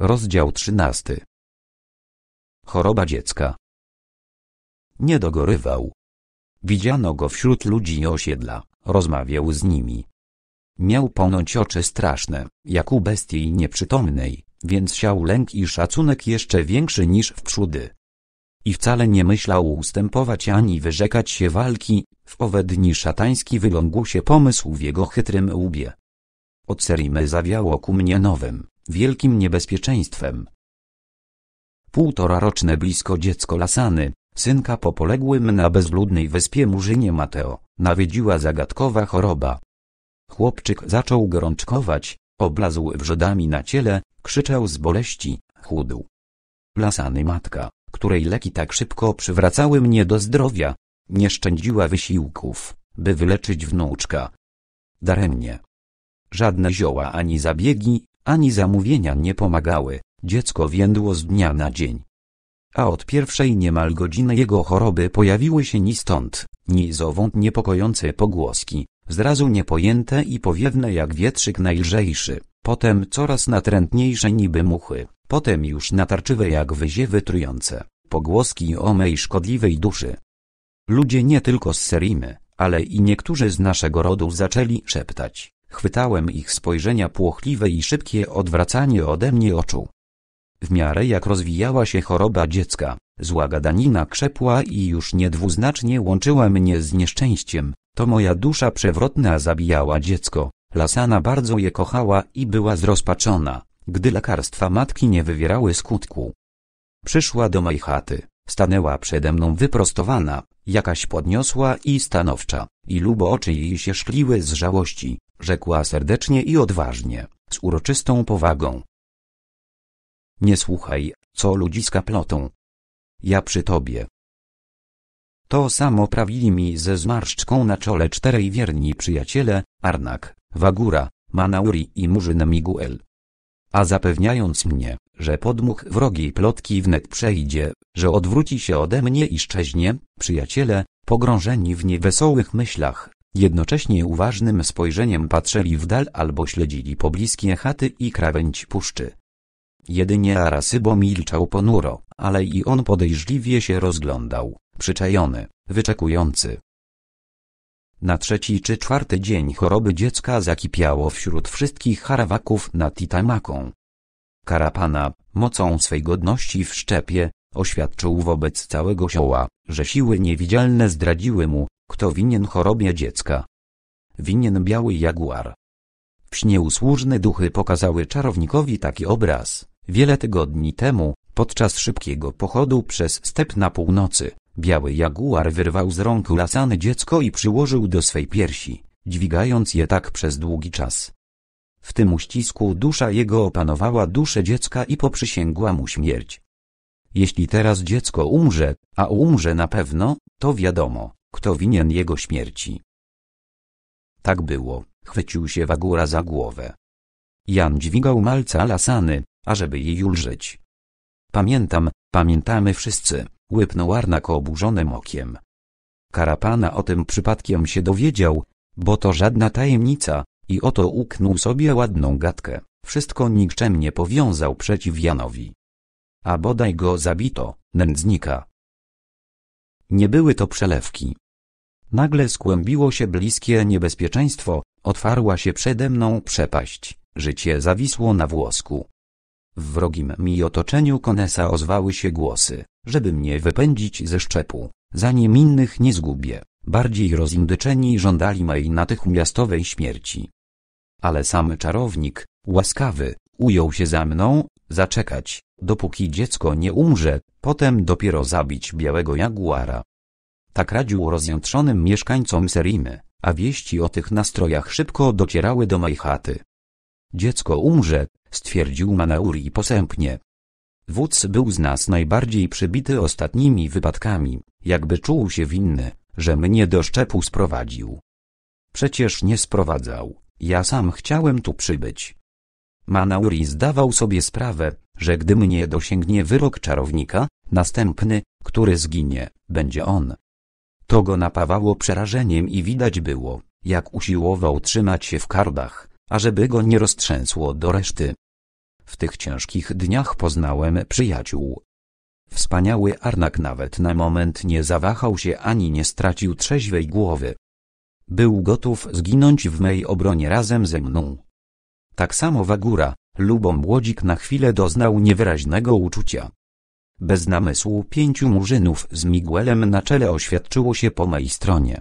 Rozdział 13. Choroba dziecka. Nie dogorywał. Widziano go wśród ludzi osiedla, rozmawiał z nimi. Miał ponoć oczy straszne, jak u bestii nieprzytomnej, więc siał lęk i szacunek jeszcze większy niż wprzódy. I wcale nie myślał ustępować ani wyrzekać się walki, w owe dni szatański wylągł się pomysł w jego chytrym łbie, od serii me zawiało ku mnie nowym, wielkim niebezpieczeństwem. Półtoraroczne blisko dziecko Lasany, synka po poległym na bezludnej wyspie Murzynie Mateo, nawiedziła zagadkowa choroba. Chłopczyk zaczął gorączkować, oblazł wrzodami na ciele, krzyczał z boleści, chudł. Lasany matka, której leki tak szybko przywracały mnie do zdrowia, nie szczędziła wysiłków, by wyleczyć wnuczka. Daremnie. Żadne zioła ani zabiegi, ani zamówienia nie pomagały, dziecko więdło z dnia na dzień. A od pierwszej niemal godziny jego choroby pojawiły się ni stąd, ni zowąd niepokojące pogłoski, zrazu niepojęte i powiewne jak wietrzyk najlżejszy, potem coraz natrętniejsze niby muchy, potem już natarczywe jak wyziewy trujące, pogłoski o mej szkodliwej duszy. Ludzie nie tylko z Serimy, ale i niektórzy z naszego rodu zaczęli szeptać, Chwytałem ich spojrzenia płochliwe i szybkie odwracanie ode mnie oczu. W miarę jak rozwijała się choroba dziecka, zła gadanina krzepła i już niedwuznacznie łączyła mnie z nieszczęściem, to moja dusza przewrotna zabijała dziecko. Lasana bardzo je kochała i była zrozpaczona, gdy lekarstwa matki nie wywierały skutku. Przyszła do mojej chaty. Stanęła przede mną wyprostowana, jakaś podniosła i stanowcza, i lubo oczy jej się szkliły z żałości, rzekła serdecznie i odważnie, z uroczystą powagą. Nie słuchaj, co ludziska plotą. Ja przy tobie. To samo prawili mi ze zmarszczką na czole czterej wierni przyjaciele, Arnak, Wagura, Manauri i Murzyn Miguel. A zapewniając mnie, że podmuch wrogiej plotki wnet przejdzie, że odwróci się ode mnie i szczeźnie, przyjaciele, pogrążeni w niewesołych myślach, jednocześnie uważnym spojrzeniem patrzyli w dal albo śledzili pobliskie chaty i krawędź puszczy. Jedynie Arasybo milczał ponuro, ale i on podejrzliwie się rozglądał, przyczajony, wyczekujący. Na trzeci czy czwarty dzień choroby dziecka zakipiało wśród wszystkich harawaków nad Titamaką. Karapana, mocą swej godności w szczepie, oświadczył wobec całego sioła, że siły niewidzialne zdradziły mu, kto winien chorobie dziecka. Winien biały jaguar. W śnie usłużne duchy pokazały czarownikowi taki obraz, wiele tygodni temu, podczas szybkiego pochodu przez step na północy, biały jaguar wyrwał z rąk lasane dziecko i przyłożył do swej piersi, dźwigając je tak przez długi czas. W tym uścisku dusza jego opanowała duszę dziecka i poprzysięgła mu śmierć. Jeśli teraz dziecko umrze, a umrze na pewno, to wiadomo, kto winien jego śmierci. Tak było, chwycił się Wagura za głowę. Jan dźwigał malca lasany, ażeby jej ulżyć. Pamiętam, pamiętamy wszyscy, łypnął Arnak oburzonym okiem. Karapana o tym przypadkiem się dowiedział, bo to żadna tajemnica, i oto uknął sobie ładną gadkę, wszystko nikczemnie powiązał przeciw Janowi. A bodaj go zabito, nędznika. Nie były to przelewki. Nagle skłębiło się bliskie niebezpieczeństwo, otwarła się przede mną przepaść, życie zawisło na włosku. W wrogim mi otoczeniu Konesa ozwały się głosy, żeby mnie wypędzić ze szczepu, zanim innych nie zgubię. Bardziej rozindyczeni żądali mojej natychmiastowej śmierci. Ale sam czarownik, łaskawy, ujął się za mną, zaczekać, dopóki dziecko nie umrze, potem dopiero zabić białego jaguara. Tak radził rozjątrzonym mieszkańcom Serimy, a wieści o tych nastrojach szybko docierały do mojej chaty. Dziecko umrze, stwierdził Manauri posępnie. Wódz był z nas najbardziej przybity ostatnimi wypadkami, jakby czuł się winny, że mnie do szczepu sprowadził. Przecież nie sprowadzał. Ja sam chciałem tu przybyć. Manauri zdawał sobie sprawę, że gdy mnie dosięgnie wyrok czarownika, następny, który zginie, będzie on. To go napawało przerażeniem i widać było, jak usiłował trzymać się w kardach, ażeby go nie roztrzęsło do reszty. W tych ciężkich dniach poznałem przyjaciół. Wspaniały Arnak nawet na moment nie zawahał się ani nie stracił trzeźwej głowy. Był gotów zginąć w mej obronie razem ze mną. Tak samo Wagura, Lubo Młodzik na chwilę doznał niewyraźnego uczucia. Bez namysłu pięciu murzynów z Miguelem na czele oświadczyło się po mej stronie.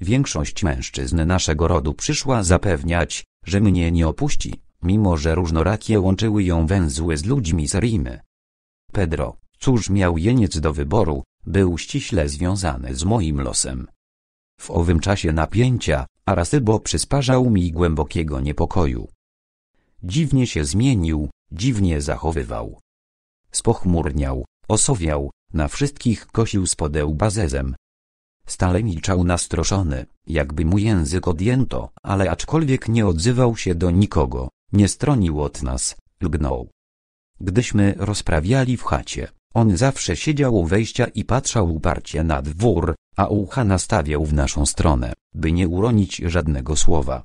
Większość mężczyzn naszego rodu przyszła zapewniać, że mnie nie opuści, mimo że różnorakie łączyły ją węzły z ludźmi z Rimy. Pedro, cóż miał jeniec do wyboru, był ściśle związany z moim losem. W owym czasie napięcia, a Rasybo przysparzał mi głębokiego niepokoju. Dziwnie się zmienił, dziwnie zachowywał. Spochmurniał, osowiał, na wszystkich kosił z bazezem. Stale milczał nastroszony, jakby mu język odjęto, ale aczkolwiek nie odzywał się do nikogo, nie stronił od nas, lgnął. Gdyśmy rozprawiali w chacie, on zawsze siedział u wejścia i patrzał uparcie na dwór, a ucha nastawiał w naszą stronę, by nie uronić żadnego słowa.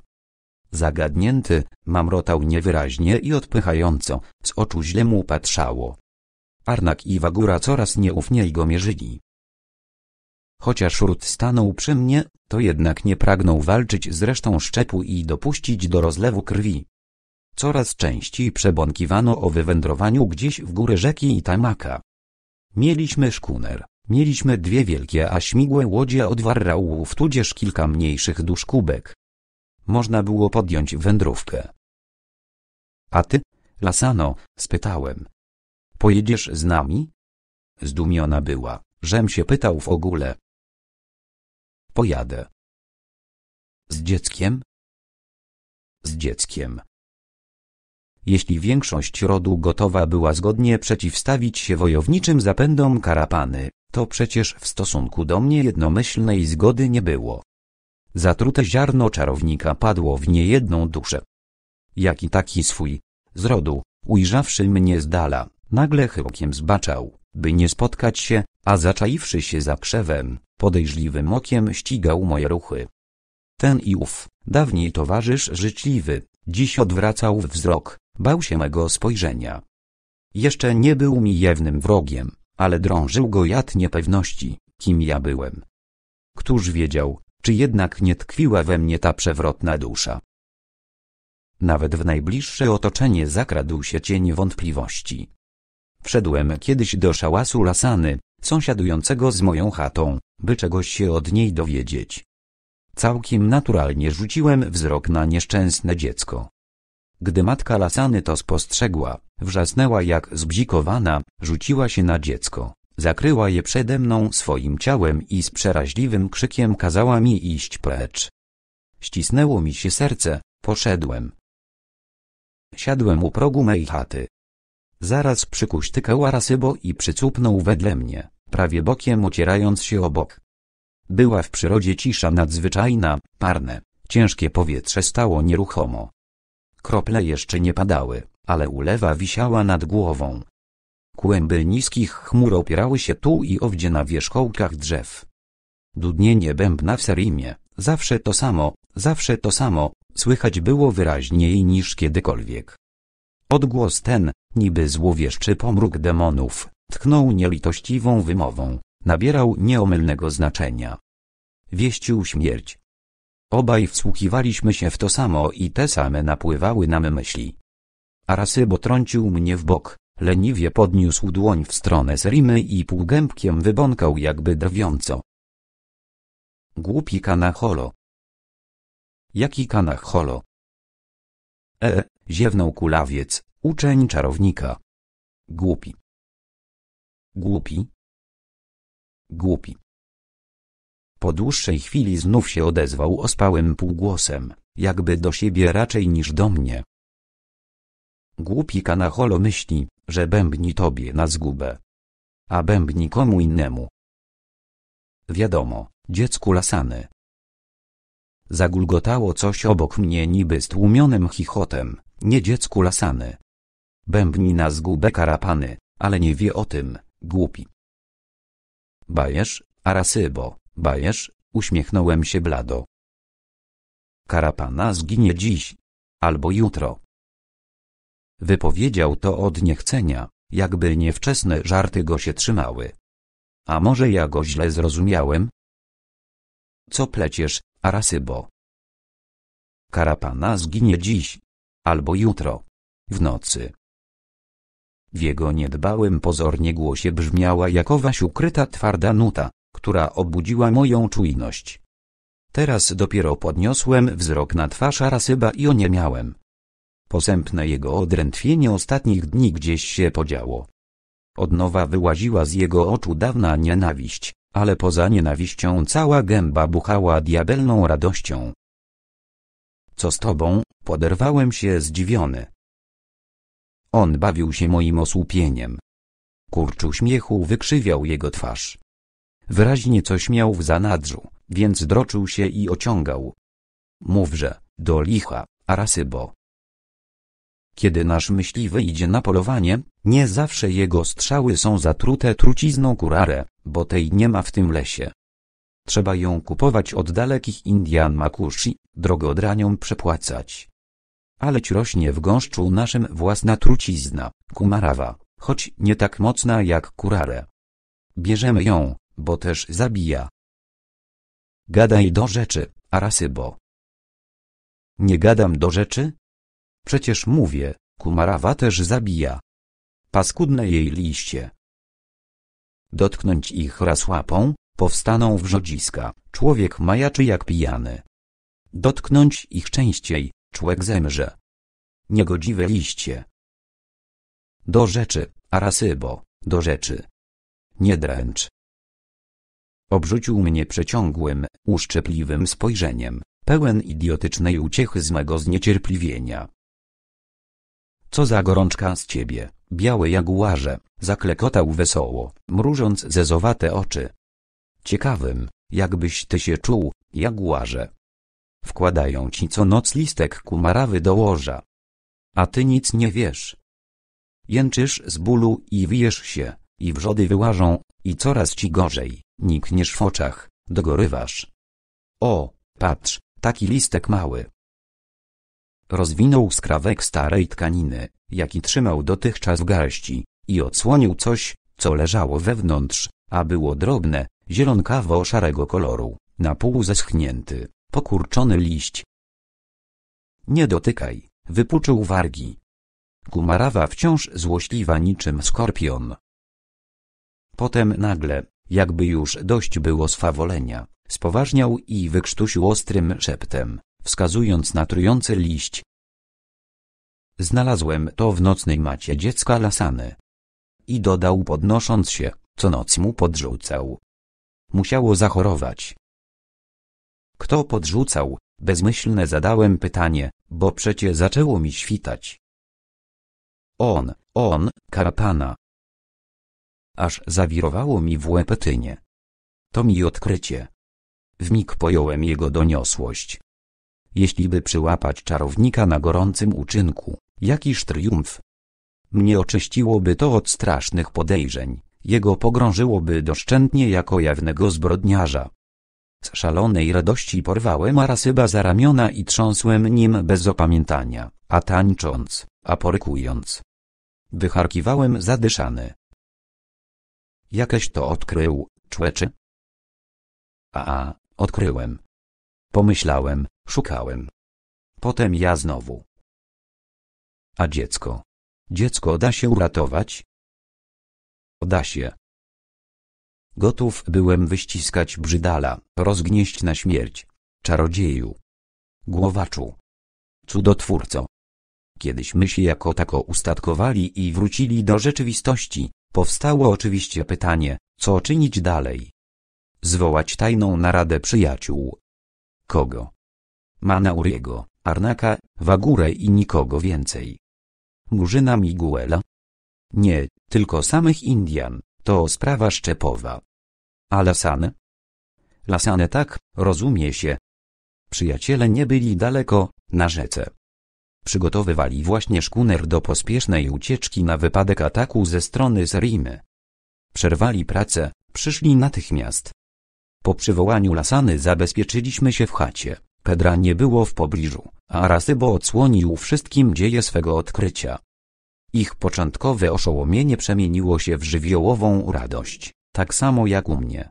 Zagadnięty, mamrotał niewyraźnie i odpychająco, z oczu źle mu patrzało. Arnak i Wagura coraz nieufniej go mierzyli. Chociaż Rut stanął przy mnie, to jednak nie pragnął walczyć z resztą szczepu i dopuścić do rozlewu krwi. Coraz częściej przebąkiwano o wywędrowaniu gdzieś w górę rzeki i tamaka. Mieliśmy szkuner. Mieliśmy dwie wielkie a śmigłe łodzie od warrałów tudzież kilka mniejszych dusz kubek. Można było podjąć wędrówkę. A ty, Lasano, spytałem. Pojedziesz z nami? Zdumiona była, żem się pytał w ogóle. Pojadę. Z dzieckiem? Z dzieckiem. Jeśli większość rodu gotowa była zgodnie przeciwstawić się wojowniczym zapędom karapany, to przecież w stosunku do mnie jednomyślnej zgody nie było. Zatrute ziarno czarownika padło w niejedną duszę. Jaki taki swój, z rodu, ujrzawszy mnie z dala, nagle chybokiem zbaczał, by nie spotkać się, a zaczaiwszy się za krzewem, podejrzliwym okiem ścigał moje ruchy. Ten i ów, dawniej towarzysz życzliwy, dziś odwracał wzrok, Bał się mego spojrzenia. Jeszcze nie był mi jednym wrogiem, ale drążył go jad niepewności, kim ja byłem. Któż wiedział, czy jednak nie tkwiła we mnie ta przewrotna dusza? Nawet w najbliższe otoczenie zakradł się cień wątpliwości. Wszedłem kiedyś do szałasu Lasany, sąsiadującego z moją chatą, by czegoś się od niej dowiedzieć. Całkiem naturalnie rzuciłem wzrok na nieszczęsne dziecko. Gdy matka Lasany to spostrzegła, wrzasnęła jak zbzikowana, rzuciła się na dziecko. Zakryła je przede mną swoim ciałem i z przeraźliwym krzykiem kazała mi iść precz. Ścisnęło mi się serce, poszedłem. Siadłem u progu mej chaty. Zaraz przykuśtykała rasybo i przycupnął wedle mnie, prawie bokiem ocierając się obok. Była w przyrodzie cisza nadzwyczajna, parne, ciężkie powietrze stało nieruchomo, Krople jeszcze nie padały, ale ulewa wisiała nad głową. Kłęby niskich chmur opierały się tu i owdzie na wierzchołkach drzew. Dudnienie bębna w Serimie, zawsze to samo, zawsze to samo, słychać było wyraźniej niż kiedykolwiek. Odgłos ten, niby złowieszczy pomruk demonów, tknął nielitościwą wymową, nabierał nieomylnego znaczenia. Wieścił śmierć, Obaj wsłuchiwaliśmy się w to samo i te same napływały nam myśli. Arasybo trącił mnie w bok, leniwie podniósł dłoń w stronę Serimy i półgębkiem wybąkał jakby drwiąco. Głupi kanacholo. Jaki kanacholo? E, ziewnął kulawiec, uczeń czarownika. Głupi. Głupi? Głupi. Po dłuższej chwili znów się odezwał ospałym półgłosem, jakby do siebie raczej niż do mnie. Głupi kanacholo myśli, że bębni tobie na zgubę. A bębni komu innemu. Wiadomo, dziecku lasany. Zagulgotało coś obok mnie niby stłumionym chichotem, nie dziecku lasany. Bębni na zgubę karapany, ale nie wie o tym, głupi. Bajesz, arasybo. Bajesz, uśmiechnąłem się blado. Karapana zginie dziś. Albo jutro. Wypowiedział to od niechcenia, jakby niewczesne żarty go się trzymały. A może ja go źle zrozumiałem? Co pleciesz, Arasybo? Karapana zginie dziś. Albo jutro. W nocy. W jego niedbałym pozornie głosie brzmiała jakowaś ukryta twarda nuta, która obudziła moją czujność. Teraz dopiero podniosłem wzrok na twarz Arasyba i oniemiałem. Posępne jego odrętwienie ostatnich dni gdzieś się podziało. Od nowa wyłaziła z jego oczu dawna nienawiść, ale poza nienawiścią cała gęba buchała diabelną radością. Co z tobą? Poderwałem się zdziwiony. On bawił się moim osłupieniem. Kurcz uśmiechu wykrzywiał jego twarz. Wyraźnie coś miał w zanadrzu, więc droczył się i ociągał. Mówże, do licha, arasybo. Kiedy nasz myśliwy idzie na polowanie, nie zawsze jego strzały są zatrute trucizną kurare, bo tej nie ma w tym lesie. Trzeba ją kupować od dalekich Indian Makushi, drogodranią przepłacać. Aleć rośnie w gąszczu naszym własna trucizna, kumarawa, choć nie tak mocna jak kurare. Bierzemy ją, bo też zabija. Gadaj do rzeczy, Arasybo. Nie gadam do rzeczy? Przecież mówię, kumarawa też zabija. Paskudne jej liście. Dotknąć ich raz łapą, powstaną wrzodziska, człowiek majaczy jak pijany. Dotknąć ich częściej, człowiek zemrze. Niegodziwe liście. Do rzeczy, Arasybo, do rzeczy. Nie dręcz. Obrzucił mnie przeciągłym, uszczepliwym spojrzeniem, pełen idiotycznej uciechy z mego zniecierpliwienia. Co za gorączka z ciebie, białe jaguarze, zaklekotał wesoło, mrużąc zezowate oczy. Ciekawym, jakbyś ty się czuł, jaguarze. Wkładają ci co noc listek kumarawy do łoża. A ty nic nie wiesz. Jęczysz z bólu i wijesz się, i wrzody wyłażą, i coraz ci gorzej. Nikniesz w oczach, dogorywasz. O, patrz, taki listek mały. Rozwinął skrawek starej tkaniny, jaki trzymał dotychczas w garści, i odsłonił coś, co leżało wewnątrz, a było drobne, zielonkawo-szarego koloru, na pół zeschnięty, pokurczony liść. Nie dotykaj, wypuczył wargi. Kumarawa wciąż złośliwa niczym skorpion. Potem nagle, jakby już dość było swawolenia. Spoważniał i wykrztusił ostrym szeptem, wskazując na trujący liść. Znalazłem to w nocnej macie dziecka lasany. I dodał podnosząc się, co noc mu podrzucał. Musiało zachorować. Kto podrzucał? Bezmyślne zadałem pytanie, bo przecie zaczęło mi świtać. On, on, karapana, aż zawirowało mi w łepetynie. To mi odkrycie. W mig pojąłem jego doniosłość. Jeśli by przyłapać czarownika na gorącym uczynku, jakiż triumf. Mnie oczyściłoby to od strasznych podejrzeń, jego pogrążyłoby doszczętnie jako jawnego zbrodniarza. Z szalonej radości porwałem Arasyba za ramiona i trząsłem nim bez opamiętania, a tańcząc, a porykując. Wycharkiwałem zadyszany. Jakeś to odkrył, człeczy? A, odkryłem. Pomyślałem, szukałem. Potem ja znowu. A dziecko? Dziecko da się uratować? Da się. Gotów byłem wyściskać brzydala, rozgnieść na śmierć. Czarodzieju. Głowaczu. Cudotwórco. Kiedyś my się jako tako ustatkowali i wrócili do rzeczywistości. Powstało oczywiście pytanie, co czynić dalej? Zwołać tajną naradę przyjaciół. Kogo? Manauriego, Arnaka, Wagurę i nikogo więcej. Murzyna Miguela? Nie, tylko samych Indian, to sprawa szczepowa. A Lasane? Lasane tak, rozumie się. Przyjaciele nie byli daleko, na rzece przygotowywali właśnie szkuner do pospiesznej ucieczki na wypadek ataku ze strony Serimy. Przerwali pracę, przyszli natychmiast. Po przywołaniu Lasany zabezpieczyliśmy się w chacie, Pedra nie było w pobliżu, a Rasybo odsłonił wszystkim dzieje swego odkrycia. Ich początkowe oszołomienie przemieniło się w żywiołową radość, tak samo jak u mnie.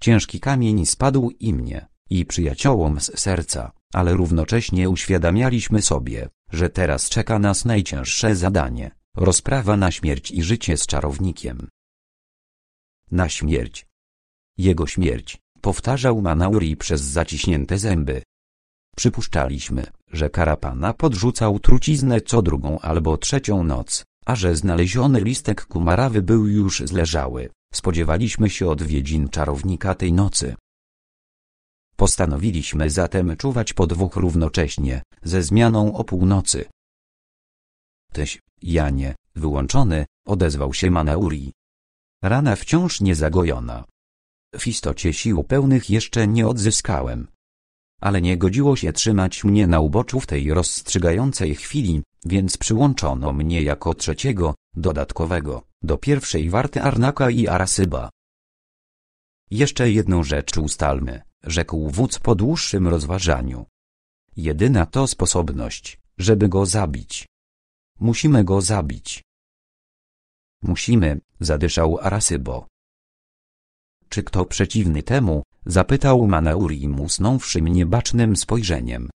Ciężki kamień spadł i mnie, i przyjaciołom z serca ale równocześnie uświadamialiśmy sobie, że teraz czeka nas najcięższe zadanie rozprawa na śmierć i życie z czarownikiem. Na śmierć. Jego śmierć, powtarzał Manauri przez zaciśnięte zęby. Przypuszczaliśmy, że karapana podrzucał truciznę co drugą albo trzecią noc, a że znaleziony listek kumarawy był już zleżały. Spodziewaliśmy się odwiedzin czarownika tej nocy, Postanowiliśmy zatem czuwać po dwóch równocześnie, ze zmianą o północy. Tyś, Janie, wyłączony, odezwał się Manauri. Rana wciąż niezagojona. W istocie sił pełnych jeszcze nie odzyskałem. Ale nie godziło się trzymać mnie na uboczu w tej rozstrzygającej chwili, więc przyłączono mnie jako trzeciego, dodatkowego, do pierwszej warty Arnaka i Arasyba. Jeszcze jedną rzecz ustalmy rzekł wódz po dłuższym rozważaniu. Jedyna to sposobność, żeby go zabić. Musimy go zabić. Musimy, zadyszał Arasybo. Czy kto przeciwny temu? zapytał Manaurim mnie niebacznym spojrzeniem.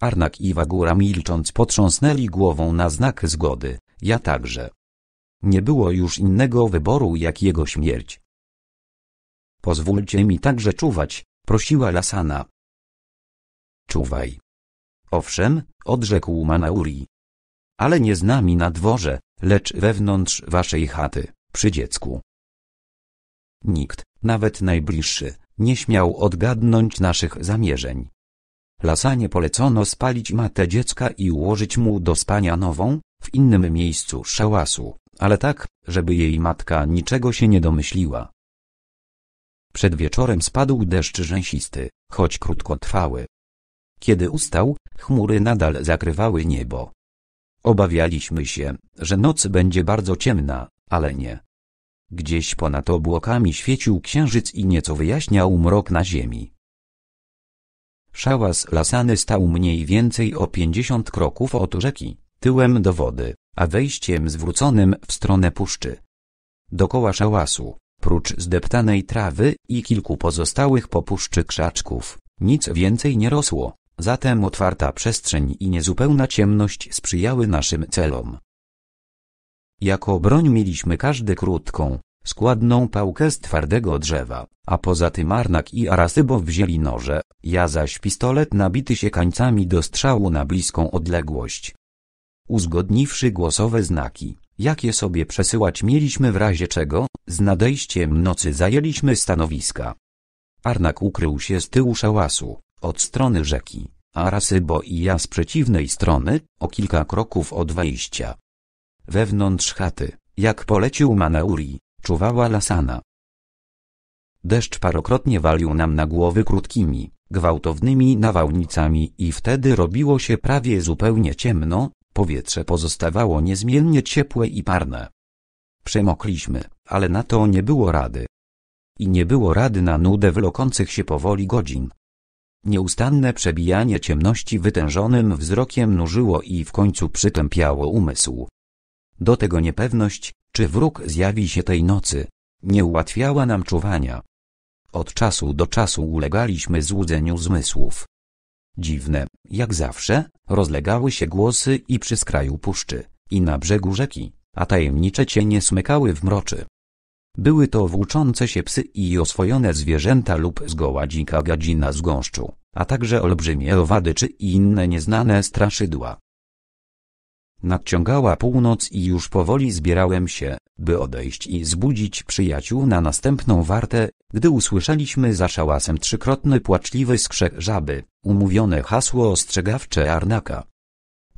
Arnak i Wagura milcząc potrząsnęli głową na znak zgody, ja także. Nie było już innego wyboru jak jego śmierć, Pozwólcie mi także czuwać, prosiła Lasana. Czuwaj. Owszem, odrzekł Manauri. Ale nie z nami na dworze, lecz wewnątrz waszej chaty, przy dziecku. Nikt, nawet najbliższy, nie śmiał odgadnąć naszych zamierzeń. Lasanie polecono spalić matę dziecka i ułożyć mu do spania nową, w innym miejscu szałasu, ale tak, żeby jej matka niczego się nie domyśliła. Przed wieczorem spadł deszcz rzęsisty, choć krótkotrwały. Kiedy ustał, chmury nadal zakrywały niebo. Obawialiśmy się, że noc będzie bardzo ciemna, ale nie. Gdzieś ponad obłokami świecił księżyc i nieco wyjaśniał mrok na ziemi. Szałas lasany stał mniej więcej o pięćdziesiąt kroków od rzeki, tyłem do wody, a wejściem zwróconym w stronę puszczy. Dokoła szałasu, oprócz zdeptanej trawy i kilku pozostałych popuszczy krzaczków, nic więcej nie rosło, zatem otwarta przestrzeń i niezupełna ciemność sprzyjały naszym celom. Jako broń mieliśmy każdy krótką, składną pałkę z twardego drzewa, a poza tym Arnak i Arasybo wzięli noże, ja zaś pistolet nabity siekańcami do strzału na bliską odległość. Uzgodniwszy głosowe znaki, jakie sobie przesyłać mieliśmy w razie czego, z nadejściem nocy zajęliśmy stanowiska. Arnak ukrył się z tyłu szałasu, od strony rzeki, a Rasybo i ja z przeciwnej strony, o kilka kroków od wejścia. Wewnątrz chaty, jak polecił Manauri, czuwała Lasana. Deszcz parokrotnie walił nam na głowy krótkimi, gwałtownymi nawałnicami i wtedy robiło się prawie zupełnie ciemno, Powietrze pozostawało niezmiennie ciepłe i parne. Przemokliśmy, ale na to nie było rady. I nie było rady na nudę wlokących się powoli godzin. Nieustanne przebijanie ciemności wytężonym wzrokiem nużyło i w końcu przytępiało umysł. Do tego niepewność, czy wróg zjawi się tej nocy, nie ułatwiała nam czuwania. Od czasu do czasu ulegaliśmy złudzeniu zmysłów. Dziwne, jak zawsze, rozlegały się głosy i przy skraju puszczy, i na brzegu rzeki, a tajemnicze cienie smykały w mroczy. Były to włóczące się psy i oswojone zwierzęta lub zgoła dzika gadzina z gąszczu, a także olbrzymie owady czy inne nieznane straszydła. Nadciągała północ i już powoli zbierałem się, by odejść i zbudzić przyjaciół na następną wartę, gdy usłyszeliśmy za szałasem trzykrotny płaczliwy skrzek żaby, umówione hasło ostrzegawcze Arnaka.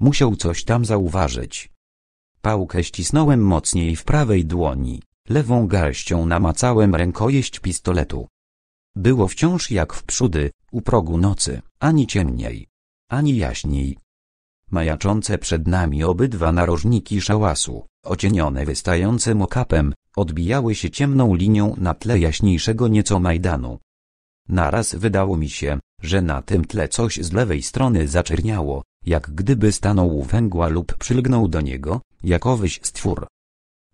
Musiał coś tam zauważyć. Pałkę ścisnąłem mocniej w prawej dłoni, lewą garścią namacałem rękojeść pistoletu. Było wciąż jak w przódy, u progu nocy, ani ciemniej, ani jaśniej majaczące przed nami obydwa narożniki szałasu, ocienione wystającym okapem, odbijały się ciemną linią na tle jaśniejszego nieco Majdanu. Naraz wydało mi się, że na tym tle coś z lewej strony zaczerniało, jak gdyby stanął u węgła lub przylgnął do niego, jakowyś stwór.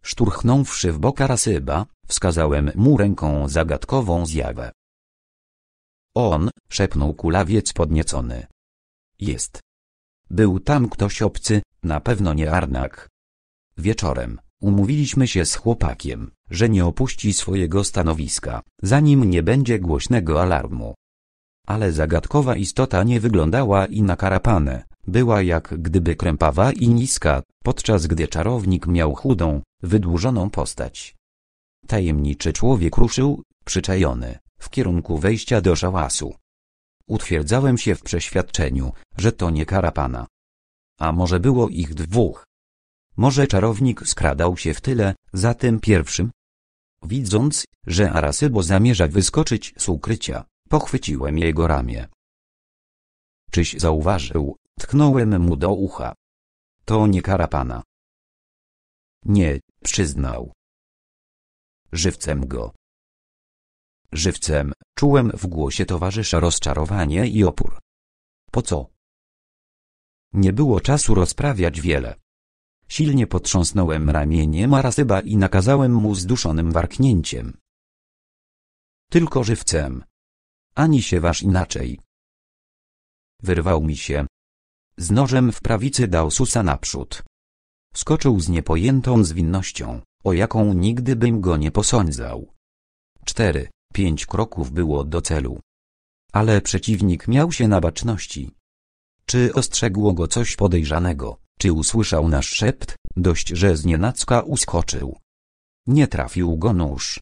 Szturchnąwszy w boka rasyba, wskazałem mu ręką zagadkową zjawę. On, szepnął kulawiec podniecony. Jest. Był tam ktoś obcy, na pewno nie Arnak. Wieczorem, umówiliśmy się z chłopakiem, że nie opuści swojego stanowiska, zanim nie będzie głośnego alarmu. Ale zagadkowa istota nie wyglądała i na karapanę, była jak gdyby krępawa i niska, podczas gdy czarownik miał chudą, wydłużoną postać. Tajemniczy człowiek ruszył, przyczajony, w kierunku wejścia do szałasu. Utwierdzałem się w przeświadczeniu, że to nie kara pana. A może było ich dwóch? Może czarownik skradał się w tyle, za tym pierwszym? Widząc, że Arasybo zamierza wyskoczyć z ukrycia, pochwyciłem jego ramię. Czyś zauważył, tknąłem mu do ucha. To nie kara pana. Nie, przyznał. Żywcem go żywcem, czułem w głosie towarzysza rozczarowanie i opór. Po co? Nie było czasu rozprawiać wiele. Silnie potrząsnąłem ramieniem Arasyba i nakazałem mu zduszonym warknięciem. Tylko żywcem. Ani się waż inaczej. Wyrwał mi się. Z nożem w prawicy dał susa naprzód. Skoczył z niepojętą zwinnością, o jaką nigdy bym go nie posądzał. 4. Pięć kroków było do celu. Ale przeciwnik miał się na baczności. Czy ostrzegło go coś podejrzanego, czy usłyszał nasz szept, dość że znienacka uskoczył. Nie trafił go nóż.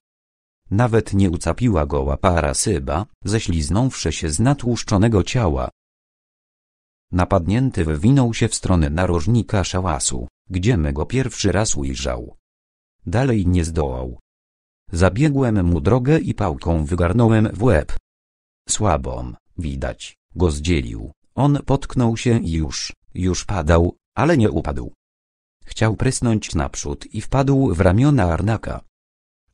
Nawet nie ucapiła go łapara syba, ześliznąwszy się z natłuszczonego ciała. Napadnięty wywinął się w stronę narożnika szałasu, gdzie my go pierwszy raz ujrzał. Dalej nie zdołał, Zabiegłem mu drogę i pałką wygarnąłem w łeb. Słabą, widać, go zdzielił. On potknął się i już, już padał, ale nie upadł. Chciał prysnąć naprzód i wpadł w ramiona Arnaka.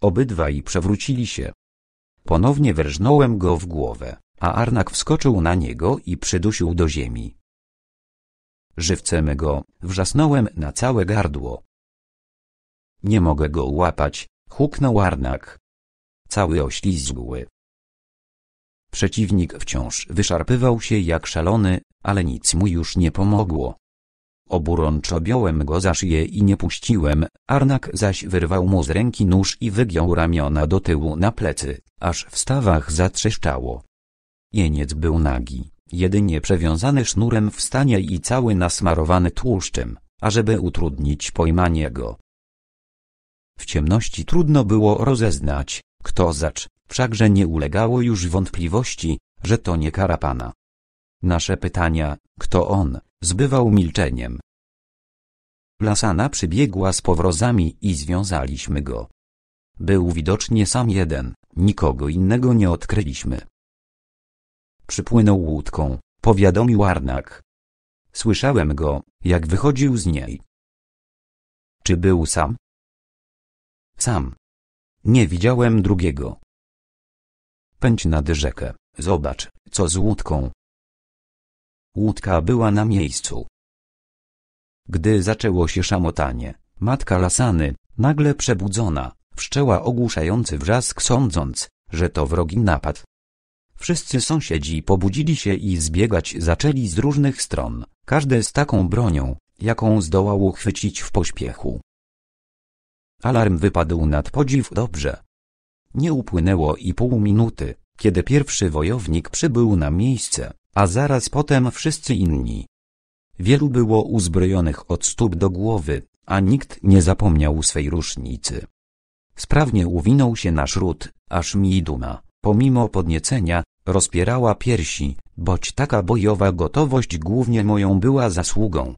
Obydwaj przewrócili się. Ponownie wyrżnąłem go w głowę, a Arnak wskoczył na niego i przydusił do ziemi. Żywcem go, wrzasnąłem na całe gardło. Nie mogę go łapać, Huknął Arnak. Cały oślizgły. Przeciwnik wciąż wyszarpywał się jak szalony, ale nic mu już nie pomogło. Oburącz objąłem go za szyję i nie puściłem, Arnak zaś wyrwał mu z ręki nóż i wygiął ramiona do tyłu na plecy, aż w stawach zatrzeszczało. Jeniec był nagi, jedynie przewiązany sznurem w stanie i cały nasmarowany tłuszczem, ażeby utrudnić pojmanie go, w ciemności trudno było rozeznać, kto zacz, wszakże nie ulegało już wątpliwości, że to nie Karapana. Nasze pytania, kto on, zbywał milczeniem. Lasana przybiegła z powrozami i związaliśmy go. Był widocznie sam jeden, nikogo innego nie odkryliśmy. Przypłynął łódką, powiadomił Arnak. Słyszałem go, jak wychodził z niej. Czy był sam? Sam. Nie widziałem drugiego. Pędź nad rzekę, zobacz, co z łódką. Łódka była na miejscu. Gdy zaczęło się szamotanie, matka Lasany, nagle przebudzona, wszczęła ogłuszający wrzask sądząc, że to wrogi napad. Wszyscy sąsiedzi pobudzili się i zbiegać zaczęli z różnych stron, każdy z taką bronią, jaką zdołał chwycić w pośpiechu. Alarm wypadł nad podziw dobrze. Nie upłynęło i pół minuty, kiedy pierwszy wojownik przybył na miejsce, a zaraz potem wszyscy inni. Wielu było uzbrojonych od stóp do głowy, a nikt nie zapomniał swej rusznicy. Sprawnie uwinął się na śród, aż mi duma, pomimo podniecenia, rozpierała piersi, boć taka bojowa gotowość głównie moją była zasługą.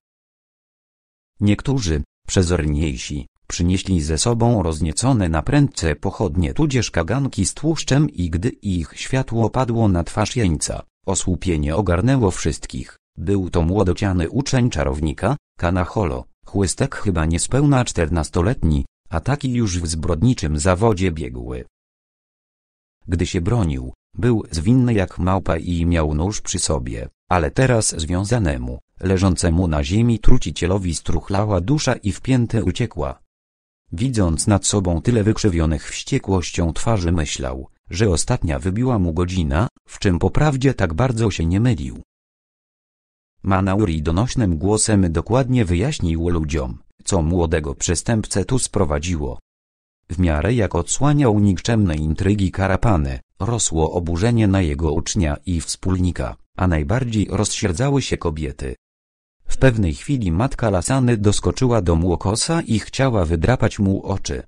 Niektórzy, przezorniejsi, Przynieśli ze sobą rozniecone na prędce pochodnie tudzież kaganki z tłuszczem i gdy ich światło padło na twarz jeńca, osłupienie ogarnęło wszystkich. Był to młodociany uczeń czarownika, Kanacholo, chłystek chyba niespełna czternastoletni, a taki już w zbrodniczym zawodzie biegły. Gdy się bronił, był zwinny jak małpa i miał nóż przy sobie, ale teraz związanemu, leżącemu na ziemi trucicielowi struchlała dusza i wpięte uciekła. Widząc nad sobą tyle wykrzywionych wściekłością twarzy myślał, że ostatnia wybiła mu godzina, w czym poprawdzie tak bardzo się nie mylił. Manauri donośnym głosem dokładnie wyjaśnił ludziom, co młodego przestępcę tu sprowadziło. W miarę jak odsłaniał nikczemne intrygi karapany, rosło oburzenie na jego ucznia i wspólnika, a najbardziej rozsierdzały się kobiety, w pewnej chwili matka Lasany doskoczyła do Młokosa i chciała wydrapać mu oczy.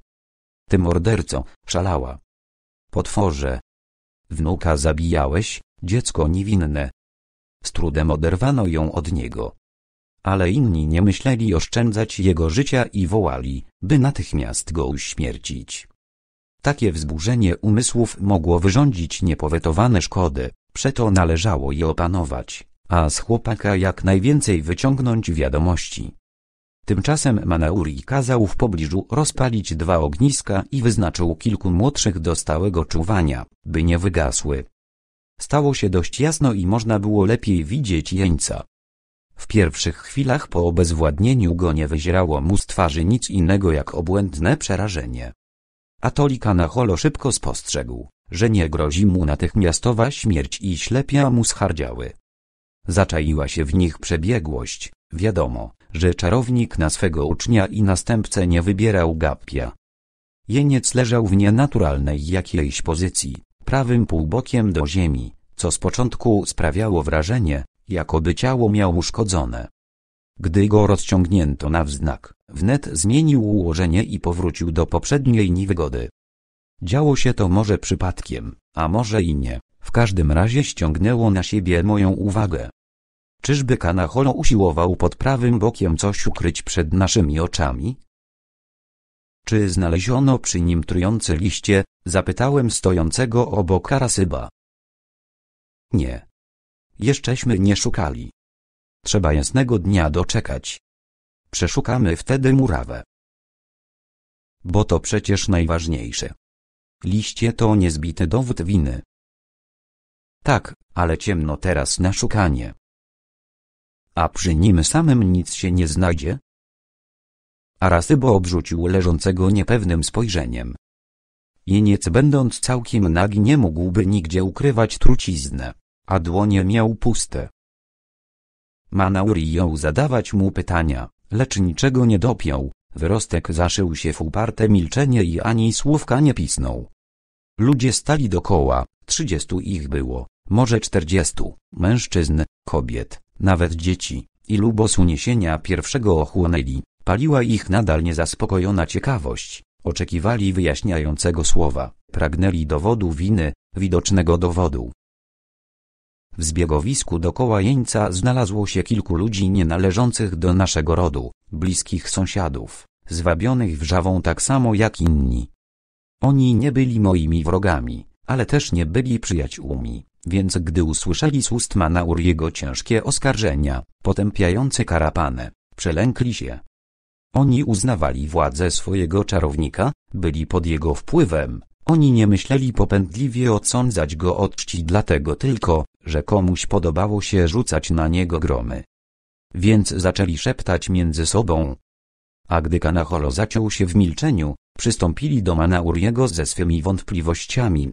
Ty morderco, szalała. Potworze. Wnuka zabijałeś, dziecko niewinne. Z trudem oderwano ją od niego. Ale inni nie myśleli oszczędzać jego życia i wołali, by natychmiast go uśmiercić. Takie wzburzenie umysłów mogło wyrządzić niepowetowane szkody, przeto należało je opanować a z chłopaka jak najwięcej wyciągnąć wiadomości. Tymczasem Manauri kazał w pobliżu rozpalić dwa ogniska i wyznaczył kilku młodszych do stałego czuwania, by nie wygasły. Stało się dość jasno i można było lepiej widzieć jeńca. W pierwszych chwilach po obezwładnieniu go nie wyzierało mu z twarzy nic innego jak obłędne przerażenie. Atolika na holo szybko spostrzegł, że nie grozi mu natychmiastowa śmierć i ślepia mu schardziały. Zaczaiła się w nich przebiegłość, wiadomo, że czarownik na swego ucznia i następcę nie wybierał gapia. Jeniec leżał w nienaturalnej jakiejś pozycji, prawym półbokiem do ziemi, co z początku sprawiało wrażenie, jakoby ciało miał uszkodzone. Gdy go rozciągnięto na wznak, wnet zmienił ułożenie i powrócił do poprzedniej niewygody. Działo się to może przypadkiem, a może i nie, w każdym razie ściągnęło na siebie moją uwagę. Czyżby Kanaholo usiłował pod prawym bokiem coś ukryć przed naszymi oczami? Czy znaleziono przy nim trujące liście? Zapytałem stojącego obok Karasyba. Nie. Jeszcześmy nie szukali. Trzeba jasnego dnia doczekać. Przeszukamy wtedy murawę. Bo to przecież najważniejsze. Liście to niezbity dowód winy. Tak, ale ciemno teraz na szukanie. A przy nim samym nic się nie znajdzie? Arasybo obrzucił leżącego niepewnym spojrzeniem. Jeniec będąc całkiem nagi nie mógłby nigdzie ukrywać truciznę, a dłonie miał puste. Manauri jął zadawać mu pytania, lecz niczego nie dopiął, wyrostek zaszył się w uparte milczenie i ani słówka nie pisnął. Ludzie stali dokoła, trzydziestu ich było może czterdziestu, mężczyzn, kobiet, nawet dzieci, i lubos uniesienia pierwszego ochłonęli, paliła ich nadal niezaspokojona ciekawość, oczekiwali wyjaśniającego słowa, pragnęli dowodu winy, widocznego dowodu. W zbiegowisku dokoła jeńca znalazło się kilku ludzi nienależących do naszego rodu, bliskich sąsiadów, zwabionych wrzawą tak samo jak inni. Oni nie byli moimi wrogami, ale też nie byli przyjaciółmi. Więc gdy usłyszeli z ust Manaur jego ciężkie oskarżenia, potępiające karapanę, przelękli się. Oni uznawali władzę swojego czarownika, byli pod jego wpływem, oni nie myśleli popędliwie odsądzać go od czci dlatego tylko, że komuś podobało się rzucać na niego gromy. Więc zaczęli szeptać między sobą. A gdy Kanaholo zaciął się w milczeniu, przystąpili do Manauriego ze swymi wątpliwościami,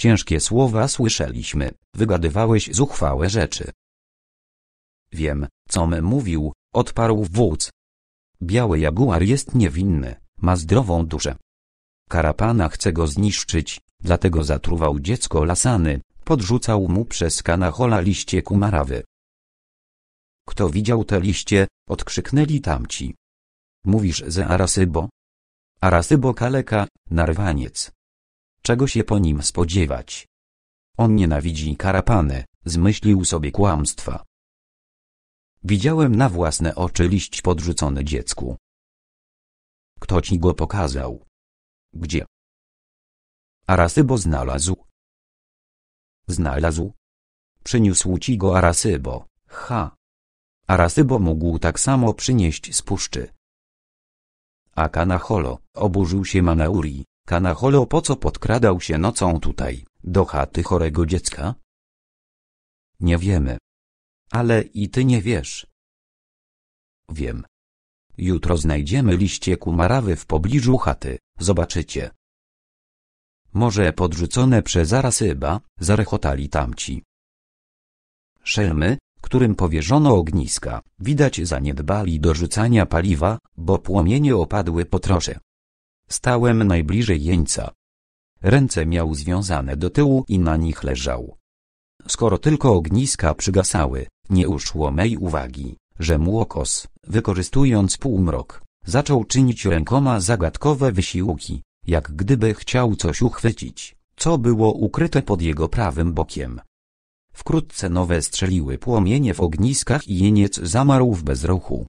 Ciężkie słowa słyszeliśmy, wygadywałeś zuchwałe rzeczy. Wiem, com mówił, odparł wódz. Biały jaguar jest niewinny, ma zdrową duszę. Karapana chce go zniszczyć, dlatego zatruwał dziecko lasany, podrzucał mu przez kanachola liście kumarawy. Kto widział te liście, odkrzyknęli tamci. Mówisz ze Arasybo? Arasybo kaleka, narwaniec czego się po nim spodziewać. On nienawidzi karapany, zmyślił sobie kłamstwa. Widziałem na własne oczy liść podrzucony dziecku. Kto ci go pokazał? Gdzie? Arasybo znalazł. Znalazł. Przyniósł ci go Arasybo, ha. Arasybo mógł tak samo przynieść z puszczy. Akanaholo, oburzył się Manauri. Kanacholo po co podkradał się nocą tutaj, do chaty chorego dziecka? Nie wiemy. Ale i ty nie wiesz. Wiem. Jutro znajdziemy liście kumarawy w pobliżu chaty, zobaczycie. Może podrzucone przez Arasyba, zarechotali tamci. Szelmy, którym powierzono ogniska, widać zaniedbali do rzucania paliwa, bo płomienie opadły po trosze. Stałem najbliżej jeńca. Ręce miał związane do tyłu i na nich leżał. Skoro tylko ogniska przygasały, nie uszło mej uwagi, że młokos, wykorzystując półmrok, zaczął czynić rękoma zagadkowe wysiłki, jak gdyby chciał coś uchwycić, co było ukryte pod jego prawym bokiem. Wkrótce nowe strzeliły płomienie w ogniskach i jeniec zamarł w bezruchu.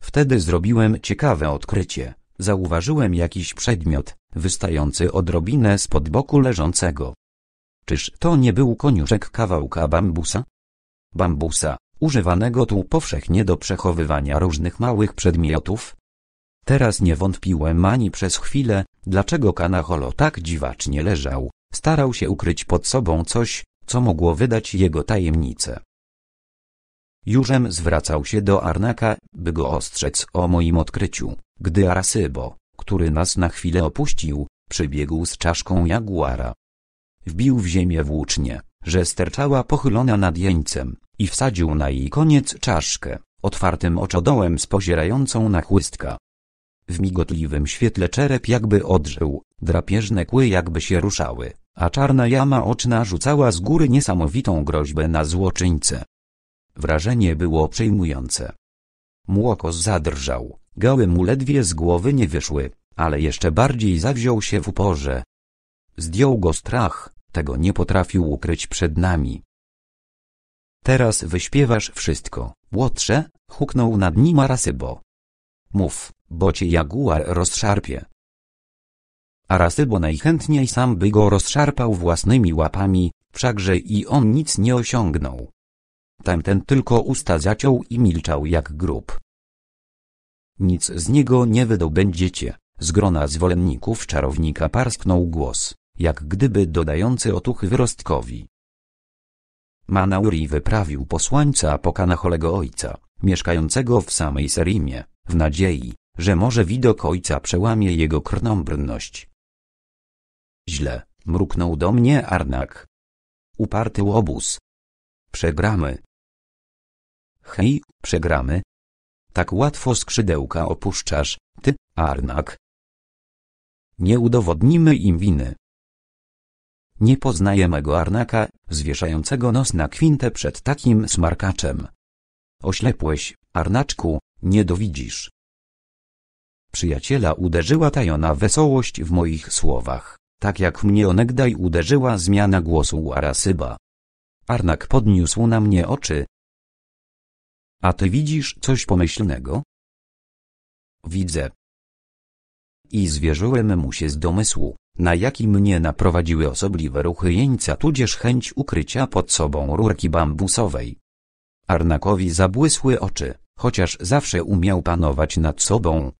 Wtedy zrobiłem ciekawe odkrycie. Zauważyłem jakiś przedmiot, wystający odrobinę spod boku leżącego. Czyż to nie był koniuszek kawałka bambusa? Bambusa, używanego tu powszechnie do przechowywania różnych małych przedmiotów? Teraz nie wątpiłem ani przez chwilę, dlaczego kanacholo tak dziwacznie leżał, starał się ukryć pod sobą coś, co mogło wydać jego tajemnicę. Jurzem zwracał się do Arnaka, by go ostrzec o moim odkryciu. Gdy Arasybo, który nas na chwilę opuścił, przybiegł z czaszką jaguara. Wbił w ziemię włócznie, że sterczała pochylona nad jeńcem, i wsadził na jej koniec czaszkę, otwartym oczodołem spozierającą na chłystka. W migotliwym świetle czerep jakby odżył, drapieżne kły jakby się ruszały, a czarna jama oczna rzucała z góry niesamowitą groźbę na złoczyńce. Wrażenie było przejmujące. Młokos zadrżał, Gały mu ledwie z głowy nie wyszły, ale jeszcze bardziej zawziął się w uporze. Zdjął go strach, tego nie potrafił ukryć przed nami. Teraz wyśpiewasz wszystko, Łotrze, huknął nad nim Arasybo. Mów, bo cię jaguar rozszarpie. Arasybo najchętniej sam by go rozszarpał własnymi łapami, wszakże i on nic nie osiągnął. Tamten tylko usta zaciął i milczał jak grób. Nic z niego nie wydobędziecie. Z grona zwolenników czarownika parsknął głos, jak gdyby dodający otuchy wyrostkowi. Manauri wyprawił posłańca po cholego ojca, mieszkającego w samej Serimie, w nadziei, że może widok ojca przełamie jego krnąbrność. Źle, mruknął do mnie Arnak. Uparty łobuz. Przegramy. Hej, przegramy, tak łatwo skrzydełka opuszczasz, ty, Arnak. Nie udowodnimy im winy. Nie poznajemy go Arnaka, zwieszającego nos na kwintę przed takim smarkaczem. Oślepłeś, Arnaczku, nie dowidzisz. Przyjaciela uderzyła tajona wesołość w moich słowach, tak jak mnie onegdaj uderzyła zmiana głosu Arasyba. Arnak podniósł na mnie oczy, a ty widzisz coś pomyślnego? Widzę. I zwierzyłem mu się z domysłu, na jaki mnie naprowadziły osobliwe ruchy jeńca tudzież chęć ukrycia pod sobą rurki bambusowej. Arnakowi zabłysły oczy, chociaż zawsze umiał panować nad sobą.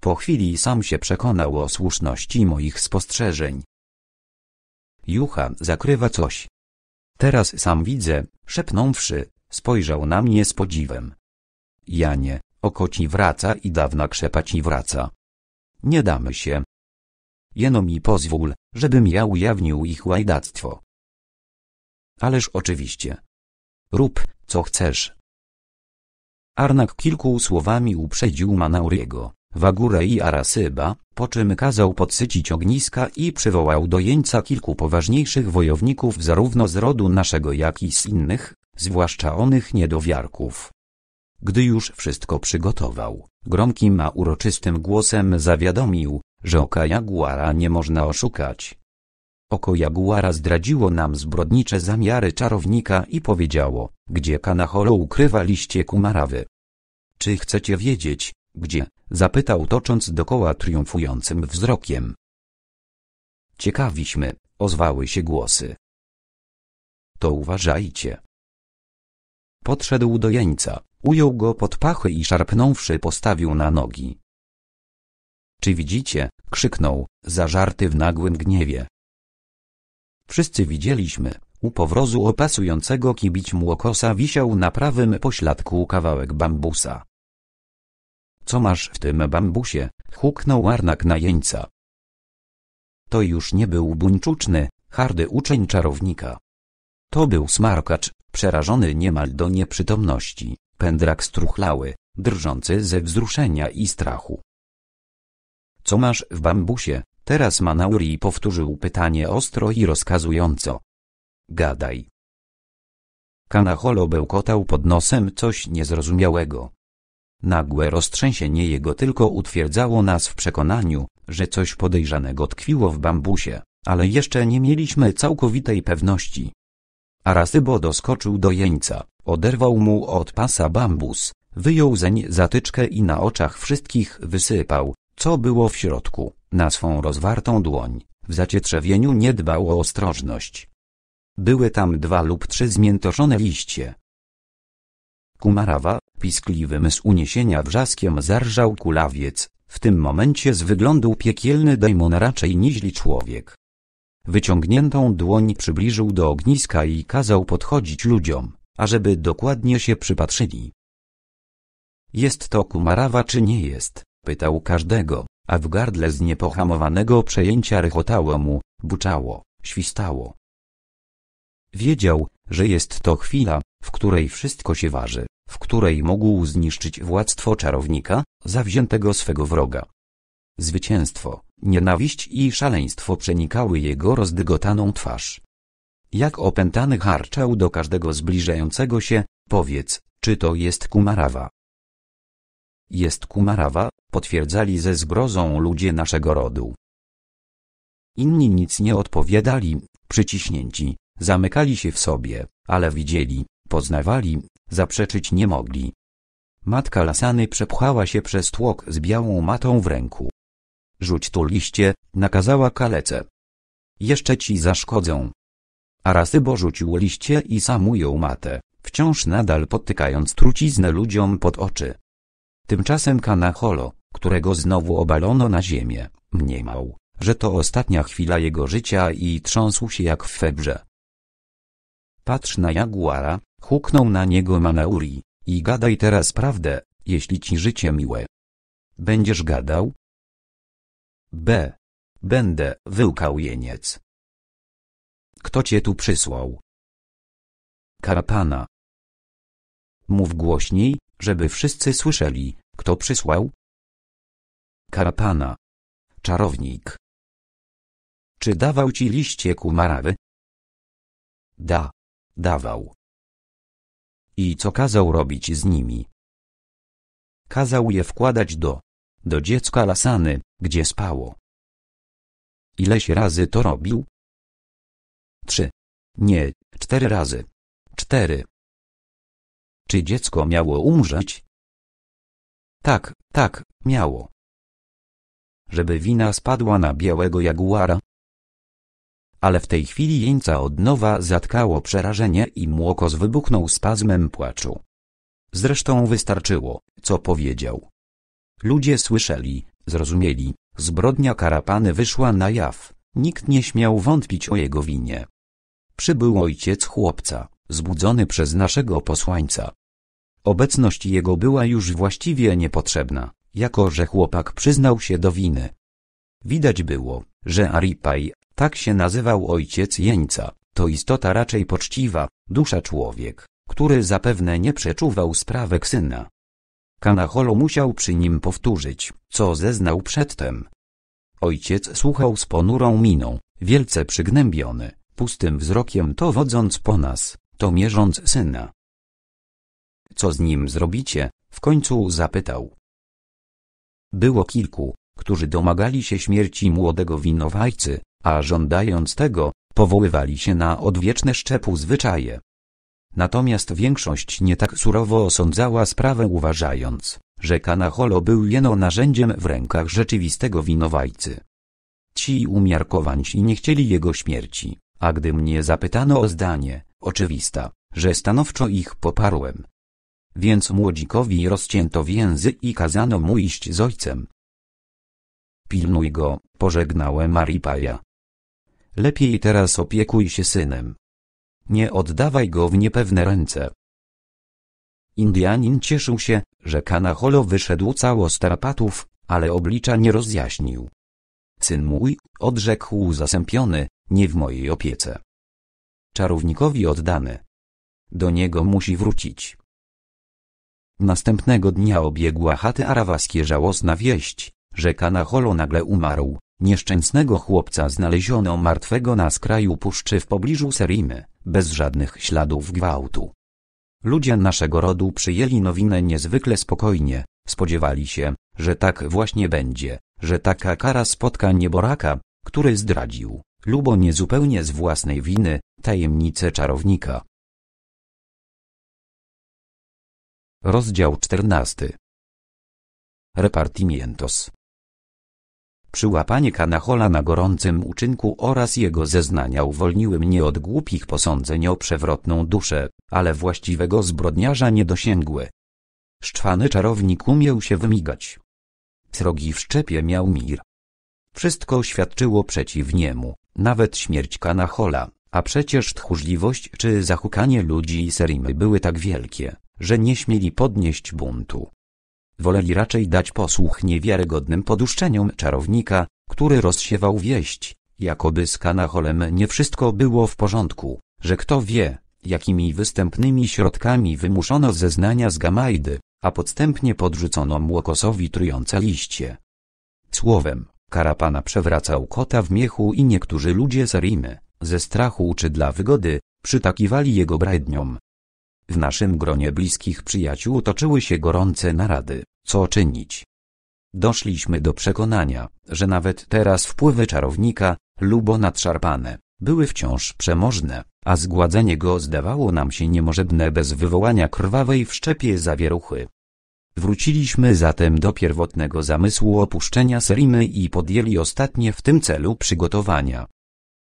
Po chwili sam się przekonał o słuszności moich spostrzeżeń. Jucha zakrywa coś. Teraz sam widzę, szepnąwszy, Spojrzał na mnie z podziwem. Janie, oko ci wraca i dawna krzepa ci wraca. Nie damy się. Jeno mi pozwól, żebym ja ujawnił ich łajdactwo. Ależ oczywiście. Rób, co chcesz. Arnak kilku słowami uprzedził Manauriego, Wagurę i Arasyba, po czym kazał podsycić ogniska i przywołał do jeńca kilku poważniejszych wojowników zarówno z rodu naszego jak i z innych, zwłaszcza onych niedowiarków. Gdy już wszystko przygotował, gromkim a uroczystym głosem zawiadomił, że oka jaguara nie można oszukać. Oko jaguara zdradziło nam zbrodnicze zamiary czarownika i powiedziało, gdzie Kanahoro ukrywa liście kumarawy. Czy chcecie wiedzieć, gdzie? zapytał tocząc dokoła triumfującym wzrokiem. Ciekawiśmy, ozwały się głosy. To uważajcie. Podszedł do jeńca, ujął go pod pachy i szarpnąwszy postawił na nogi. Czy widzicie? krzyknął, zażarty w nagłym gniewie. Wszyscy widzieliśmy, u powrozu opasującego kibić młokosa wisiał na prawym pośladku kawałek bambusa. Co masz w tym bambusie? huknął Arnak na jeńca. To już nie był buńczuczny, hardy uczeń czarownika. To był smarkacz, przerażony niemal do nieprzytomności, pędrak struchlały, drżący ze wzruszenia i strachu. Co masz w bambusie? Teraz Manauri powtórzył pytanie ostro i rozkazująco. Gadaj. Kanaholo bełkotał pod nosem coś niezrozumiałego. Nagłe roztrzęsienie jego tylko utwierdzało nas w przekonaniu, że coś podejrzanego tkwiło w bambusie, ale jeszcze nie mieliśmy całkowitej pewności. Arasybo doskoczył do jeńca, oderwał mu od pasa bambus, wyjął zeń zatyczkę i na oczach wszystkich wysypał, co było w środku, na swą rozwartą dłoń. W zacietrzewieniu nie dbał o ostrożność. Były tam dwa lub trzy zmiętoszone liście. Kumarawa, piskliwym z uniesienia wrzaskiem zarżał kulawiec, w tym momencie z wyglądu piekielny demon raczej niźli człowiek. Wyciągniętą dłoń przybliżył do ogniska i kazał podchodzić ludziom, ażeby dokładnie się przypatrzyli. Jest to kumarawa czy nie jest? pytał każdego, a w gardle z niepohamowanego przejęcia rychotało mu, buczało, świstało. Wiedział, że jest to chwila, w której wszystko się waży, w której mógł zniszczyć władztwo czarownika, zawziętego swego wroga. Zwycięstwo. Nienawiść i szaleństwo przenikały jego rozdygotaną twarz. Jak opętany harczał do każdego zbliżającego się, powiedz, czy to jest Kumarawa? Jest Kumarawa, potwierdzali ze zgrozą ludzie naszego rodu. Inni nic nie odpowiadali, przyciśnięci, zamykali się w sobie, ale widzieli, poznawali, zaprzeczyć nie mogli. Matka Lasany przepchała się przez tłok z białą matą w ręku. Rzuć tu liście, nakazała kalece. Jeszcze ci zaszkodzą. Arasybo rzucił liście i sam ujął matę, wciąż nadal potykając truciznę ludziom pod oczy. Tymczasem Kanaholo, którego znowu obalono na ziemię, mniemał, że to ostatnia chwila jego życia i trząsł się jak w febrze. Patrz na jaguara, huknął na niego Manauri, i gadaj teraz prawdę, jeśli ci życie miłe. Będziesz gadał, B. Będę, wyłkał jeniec. Kto cię tu przysłał? Karapana. Mów głośniej, żeby wszyscy słyszeli, kto przysłał? Karapana. Czarownik. Czy dawał ci liście kumarawy? Da. Dawał. I co kazał robić z nimi? Kazał je wkładać do do dziecka lasany, gdzie spało. Ileś razy to robił? Trzy. Nie, cztery razy. Cztery. Czy dziecko miało umrzeć? Tak, tak, miało. Żeby wina spadła na białego jaguara? Ale w tej chwili jeńca od nowa zatkało przerażenie i młokos wybuchnął spazmem płaczu. Zresztą wystarczyło, co powiedział. Ludzie słyszeli, Zrozumieli, zbrodnia karapany wyszła na jaw, nikt nie śmiał wątpić o jego winie. Przybył ojciec chłopca, zbudzony przez naszego posłańca. Obecność jego była już właściwie niepotrzebna, jako że chłopak przyznał się do winy. Widać było, że Aripaj, tak się nazywał ojciec jeńca, to istota raczej poczciwa, dusza człowiek, który zapewne nie przeczuwał sprawek syna. Kanacholo musiał przy nim powtórzyć, co zeznał przedtem. Ojciec słuchał z ponurą miną, wielce przygnębiony, pustym wzrokiem to wodząc po nas, to mierząc syna. Co z nim zrobicie? w końcu zapytał. Było kilku, którzy domagali się śmierci młodego winowajcy, a żądając tego, powoływali się na odwieczne szczepu zwyczaje. Natomiast większość nie tak surowo osądzała sprawę uważając, że Kanacholo był jeno narzędziem w rękach rzeczywistego winowajcy. Ci umiarkowani nie chcieli jego śmierci, a gdy mnie zapytano o zdanie, oczywista, że stanowczo ich poparłem. Więc młodzikowi rozcięto więzy i kazano mu iść z ojcem. Pilnuj go, pożegnałem Maripaja. Lepiej teraz opiekuj się synem, nie oddawaj go w niepewne ręce. Indianin cieszył się, że Kanaholo wyszedł cało z tarapatów, ale oblicza nie rozjaśnił. Syn mój, odrzekł zasępiony, nie w mojej opiece. Czarownikowi oddany. Do niego musi wrócić. Następnego dnia obiegła chaty arawaskie żałosna wieść, że Kanaholo nagle umarł, Nieszczęsnego chłopca znaleziono martwego na skraju puszczy w pobliżu Serimy, bez żadnych śladów gwałtu. Ludzie naszego rodu przyjęli nowinę niezwykle spokojnie, spodziewali się, że tak właśnie będzie, że taka kara spotka nieboraka, który zdradził, lubo niezupełnie z własnej winy, tajemnicę czarownika. Rozdział 14 Repartimientos Przyłapanie Kanachola na gorącym uczynku oraz jego zeznania uwolniły mnie od głupich posądzeń o przewrotną duszę, ale właściwego zbrodniarza nie dosięgły. Szczwany czarownik umiał się wymigać. Srogi w szczepie miał mir. Wszystko świadczyło przeciw niemu, nawet śmierć Kanachola, a przecież tchórzliwość czy zahukanie ludzi i Serimy były tak wielkie, że nie śmieli podnieść buntu woleli raczej dać posłuch niewiarygodnym poduszczeniom czarownika, który rozsiewał wieść, jakoby z kanacholem nie wszystko było w porządku, że kto wie, jakimi występnymi środkami wymuszono zeznania z Gamajdy, a podstępnie podrzucono młokosowi łokosowi trujące liście. Słowem, Karapana przewracał kota w miechu i niektórzy ludzie z Arimy, ze strachu czy dla wygody, przytakiwali jego bredniom, w naszym gronie bliskich przyjaciół toczyły się gorące narady, co czynić. Doszliśmy do przekonania, że nawet teraz wpływy czarownika, lubo nadszarpane, były wciąż przemożne, a zgładzenie go zdawało nam się niemożebne bez wywołania krwawej w szczepie zawieruchy. Wróciliśmy zatem do pierwotnego zamysłu opuszczenia Serimy i podjęli ostatnie w tym celu przygotowania.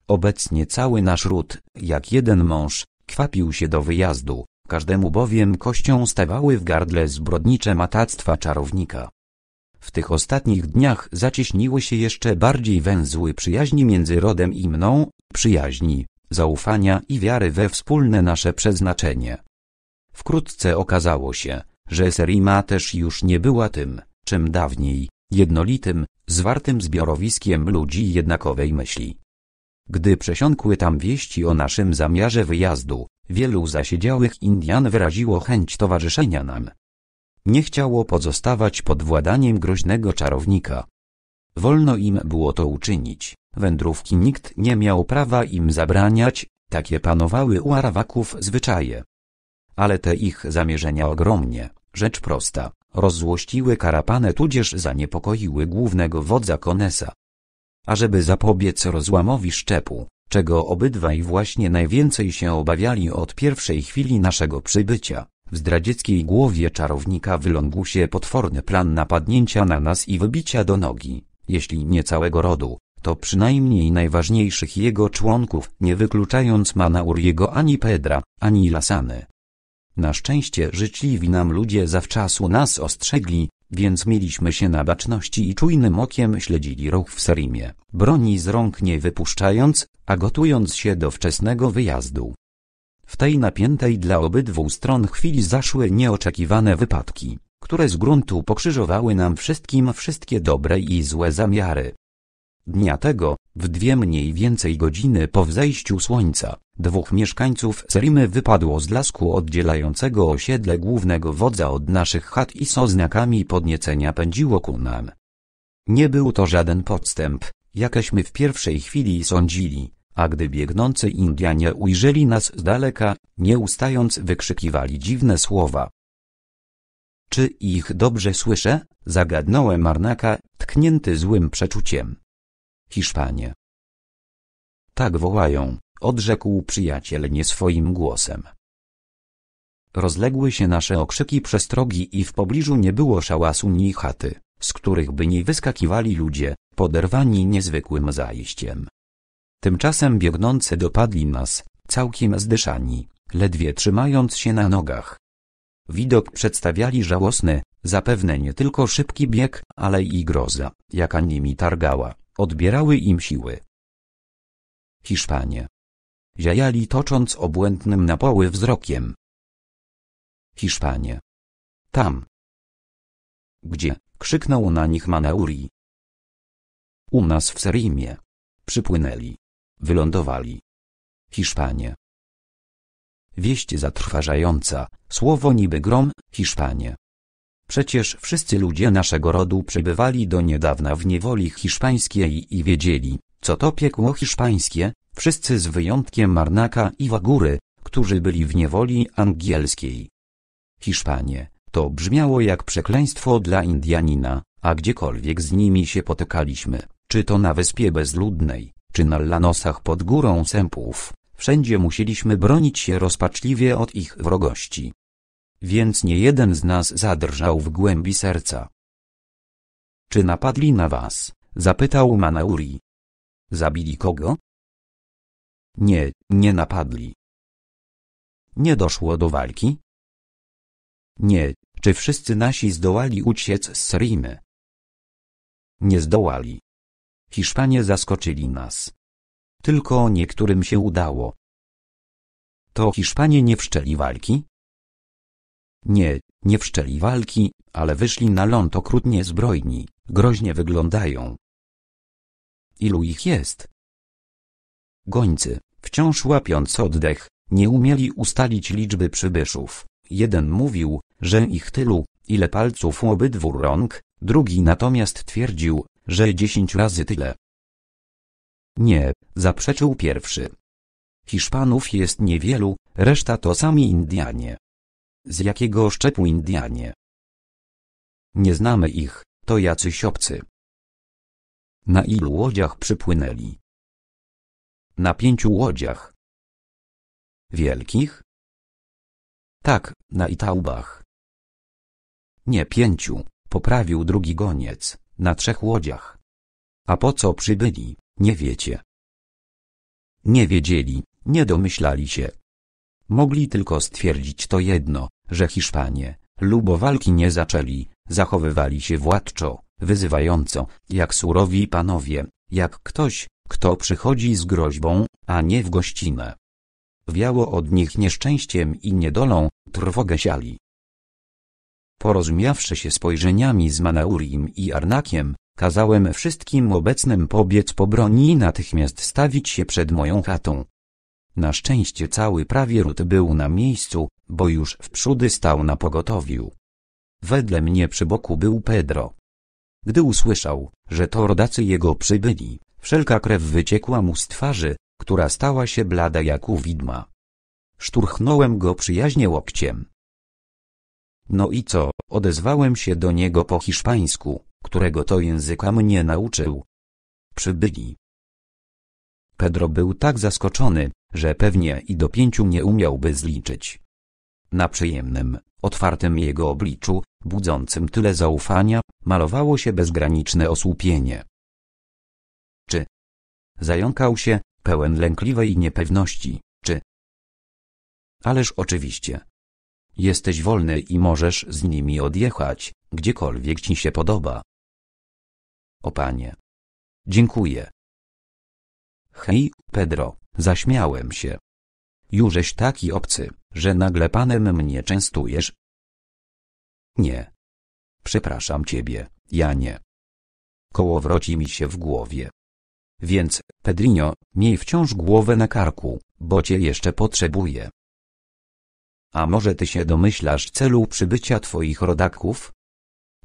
Obecnie cały nasz ród, jak jeden mąż, kwapił się do wyjazdu, Każdemu bowiem kością stawały w gardle zbrodnicze matactwa czarownika. W tych ostatnich dniach zacieśniły się jeszcze bardziej węzły przyjaźni między rodem i mną, przyjaźni, zaufania i wiary we wspólne nasze przeznaczenie. Wkrótce okazało się, że Serima też już nie była tym, czym dawniej, jednolitym, zwartym zbiorowiskiem ludzi jednakowej myśli. Gdy przesiąkły tam wieści o naszym zamiarze wyjazdu, Wielu zasiedziałych Indian wyraziło chęć towarzyszenia nam. Nie chciało pozostawać pod władaniem groźnego czarownika. Wolno im było to uczynić, wędrówki nikt nie miał prawa im zabraniać, takie panowały u Arawaków zwyczaje. Ale te ich zamierzenia ogromnie, rzecz prosta, rozzłościły karapanę tudzież zaniepokoiły głównego wodza Konesa. Ażeby zapobiec rozłamowi szczepu, czego obydwaj właśnie najwięcej się obawiali od pierwszej chwili naszego przybycia. W zdradzieckiej głowie czarownika wylągł się potworny plan napadnięcia na nas i wybicia do nogi, jeśli nie całego rodu, to przynajmniej najważniejszych jego członków, nie wykluczając Manauriego ani Pedra, ani Lasany. Na szczęście życzliwi nam ludzie zawczasu nas ostrzegli, więc mieliśmy się na baczności i czujnym okiem śledzili ruch w Serimie, broni z rąk nie wypuszczając, a gotując się do wczesnego wyjazdu. W tej napiętej dla obydwu stron chwili zaszły nieoczekiwane wypadki, które z gruntu pokrzyżowały nam wszystkim wszystkie dobre i złe zamiary. Dnia tego, w dwie mniej więcej godziny po wzejściu słońca, Dwóch mieszkańców Serimy wypadło z lasku oddzielającego osiedle głównego wodza od naszych chat i so znakami podniecenia pędziło ku nam. Nie był to żaden podstęp, jakaśmy w pierwszej chwili sądzili, a gdy biegnący Indianie ujrzeli nas z daleka, nie ustając wykrzykiwali dziwne słowa. Czy ich dobrze słyszę? Zagadnąłem Marnaka, tknięty złym przeczuciem. Hiszpanie. Tak wołają odrzekł przyjaciel nie swoim głosem. Rozległy się nasze okrzyki przestrogi i w pobliżu nie było szałasu ni chaty, z których by nie wyskakiwali ludzie, poderwani niezwykłym zajściem. Tymczasem biegnący dopadli nas, całkiem zdyszani, ledwie trzymając się na nogach. Widok przedstawiali żałosny, zapewne nie tylko szybki bieg, ale i groza, jaka nimi targała, odbierały im siły. Hiszpanie, ziajali tocząc obłędnym napoły wzrokiem. Hiszpanie. Tam. Gdzie? krzyknął na nich Maneuri. U nas w Serimie. Przypłynęli. Wylądowali. Hiszpanie. Wieść zatrważająca, słowo niby grom, Hiszpanie. Przecież wszyscy ludzie naszego rodu przebywali do niedawna w niewoli hiszpańskiej i wiedzieli, co to piekło hiszpańskie, wszyscy z wyjątkiem Marnaka i Wagury, którzy byli w niewoli angielskiej. Hiszpanie, to brzmiało jak przekleństwo dla Indianina, a gdziekolwiek z nimi się potykaliśmy, czy to na wyspie bezludnej, czy na lanosach pod górą sępów, wszędzie musieliśmy bronić się rozpaczliwie od ich wrogości. Więc nie jeden z nas zadrżał w głębi serca. Czy napadli na was? zapytał Manauri. Zabili kogo? Nie, nie napadli. Nie doszło do walki? Nie, czy wszyscy nasi zdołali uciec z Rimy? Nie zdołali. Hiszpanie zaskoczyli nas. Tylko niektórym się udało. To Hiszpanie nie wszczeli walki? Nie, nie wszczeli walki, ale wyszli na ląd okrutnie zbrojni, groźnie wyglądają. Ilu ich jest? Gońcy. Wciąż łapiąc oddech, nie umieli ustalić liczby przybyszów. Jeden mówił, że ich tylu, ile palców u obydwu rąk, drugi natomiast twierdził, że dziesięć razy tyle. Nie, zaprzeczył pierwszy. Hiszpanów jest niewielu, reszta to sami Indianie. Z jakiego szczepu Indianie? Nie znamy ich, to jacyś obcy. Na ilu łodziach przypłynęli? Na pięciu łodziach. Wielkich? Tak, na Itaubach. Nie pięciu, poprawił drugi goniec, na trzech łodziach. A po co przybyli, nie wiecie. Nie wiedzieli, nie domyślali się. Mogli tylko stwierdzić to jedno, że Hiszpanie, lubo walki nie zaczęli, zachowywali się władczo, wyzywająco, jak surowi panowie, jak ktoś, kto przychodzi z groźbą, a nie w gościnę. Wiało od nich nieszczęściem i niedolą, trwogę siali. Porozumiawszy się spojrzeniami z Manaurim i Arnakiem, kazałem wszystkim obecnym pobiec po broni i natychmiast stawić się przed moją chatą. Na szczęście cały prawie ród był na miejscu, bo już wprzódy stał na pogotowiu. Wedle mnie przy boku był Pedro. Gdy usłyszał, że to rodacy jego przybyli, Wszelka krew wyciekła mu z twarzy, która stała się blada jak u widma. Szturchnąłem go przyjaźnie łokciem. No i co, odezwałem się do niego po hiszpańsku, którego to języka mnie nauczył. Przybyli. Pedro był tak zaskoczony, że pewnie i do pięciu nie umiałby zliczyć. Na przyjemnym, otwartym jego obliczu, budzącym tyle zaufania, malowało się bezgraniczne osłupienie czy. Zająkał się, pełen lękliwej niepewności, czy. Ależ oczywiście. Jesteś wolny i możesz z nimi odjechać, gdziekolwiek ci się podoba. O panie. Dziękuję. Hej, Pedro, zaśmiałem się. Jużeś taki obcy, że nagle panem mnie częstujesz? Nie. Przepraszam ciebie, ja nie. Kołowroci mi się w głowie. Więc, Pedrinho, miej wciąż głowę na karku, bo cię jeszcze potrzebuję. A może ty się domyślasz celu przybycia twoich rodaków?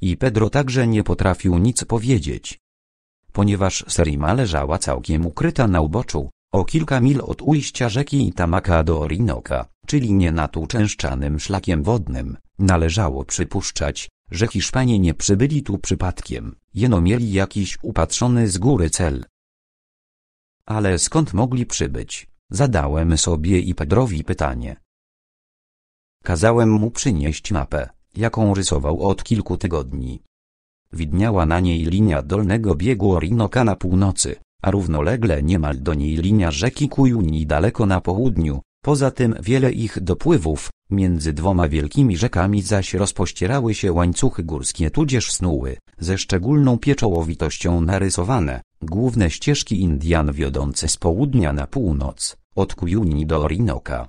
I Pedro także nie potrafił nic powiedzieć. Ponieważ Serima leżała całkiem ukryta na uboczu, o kilka mil od ujścia rzeki Itamaka do Orinoka, czyli nienatuczęszczanym szlakiem wodnym, należało przypuszczać, że Hiszpanie nie przybyli tu przypadkiem, jeno mieli jakiś upatrzony z góry cel. Ale skąd mogli przybyć? Zadałem sobie i Pedrowi pytanie. Kazałem mu przynieść mapę, jaką rysował od kilku tygodni. Widniała na niej linia dolnego biegu Orinoka na północy, a równolegle niemal do niej linia rzeki Kujuni daleko na południu, Poza tym wiele ich dopływów, między dwoma wielkimi rzekami zaś rozpościerały się łańcuchy górskie tudzież snuły, ze szczególną pieczołowitością narysowane, główne ścieżki Indian wiodące z południa na północ, od Kujuni do Orinoka.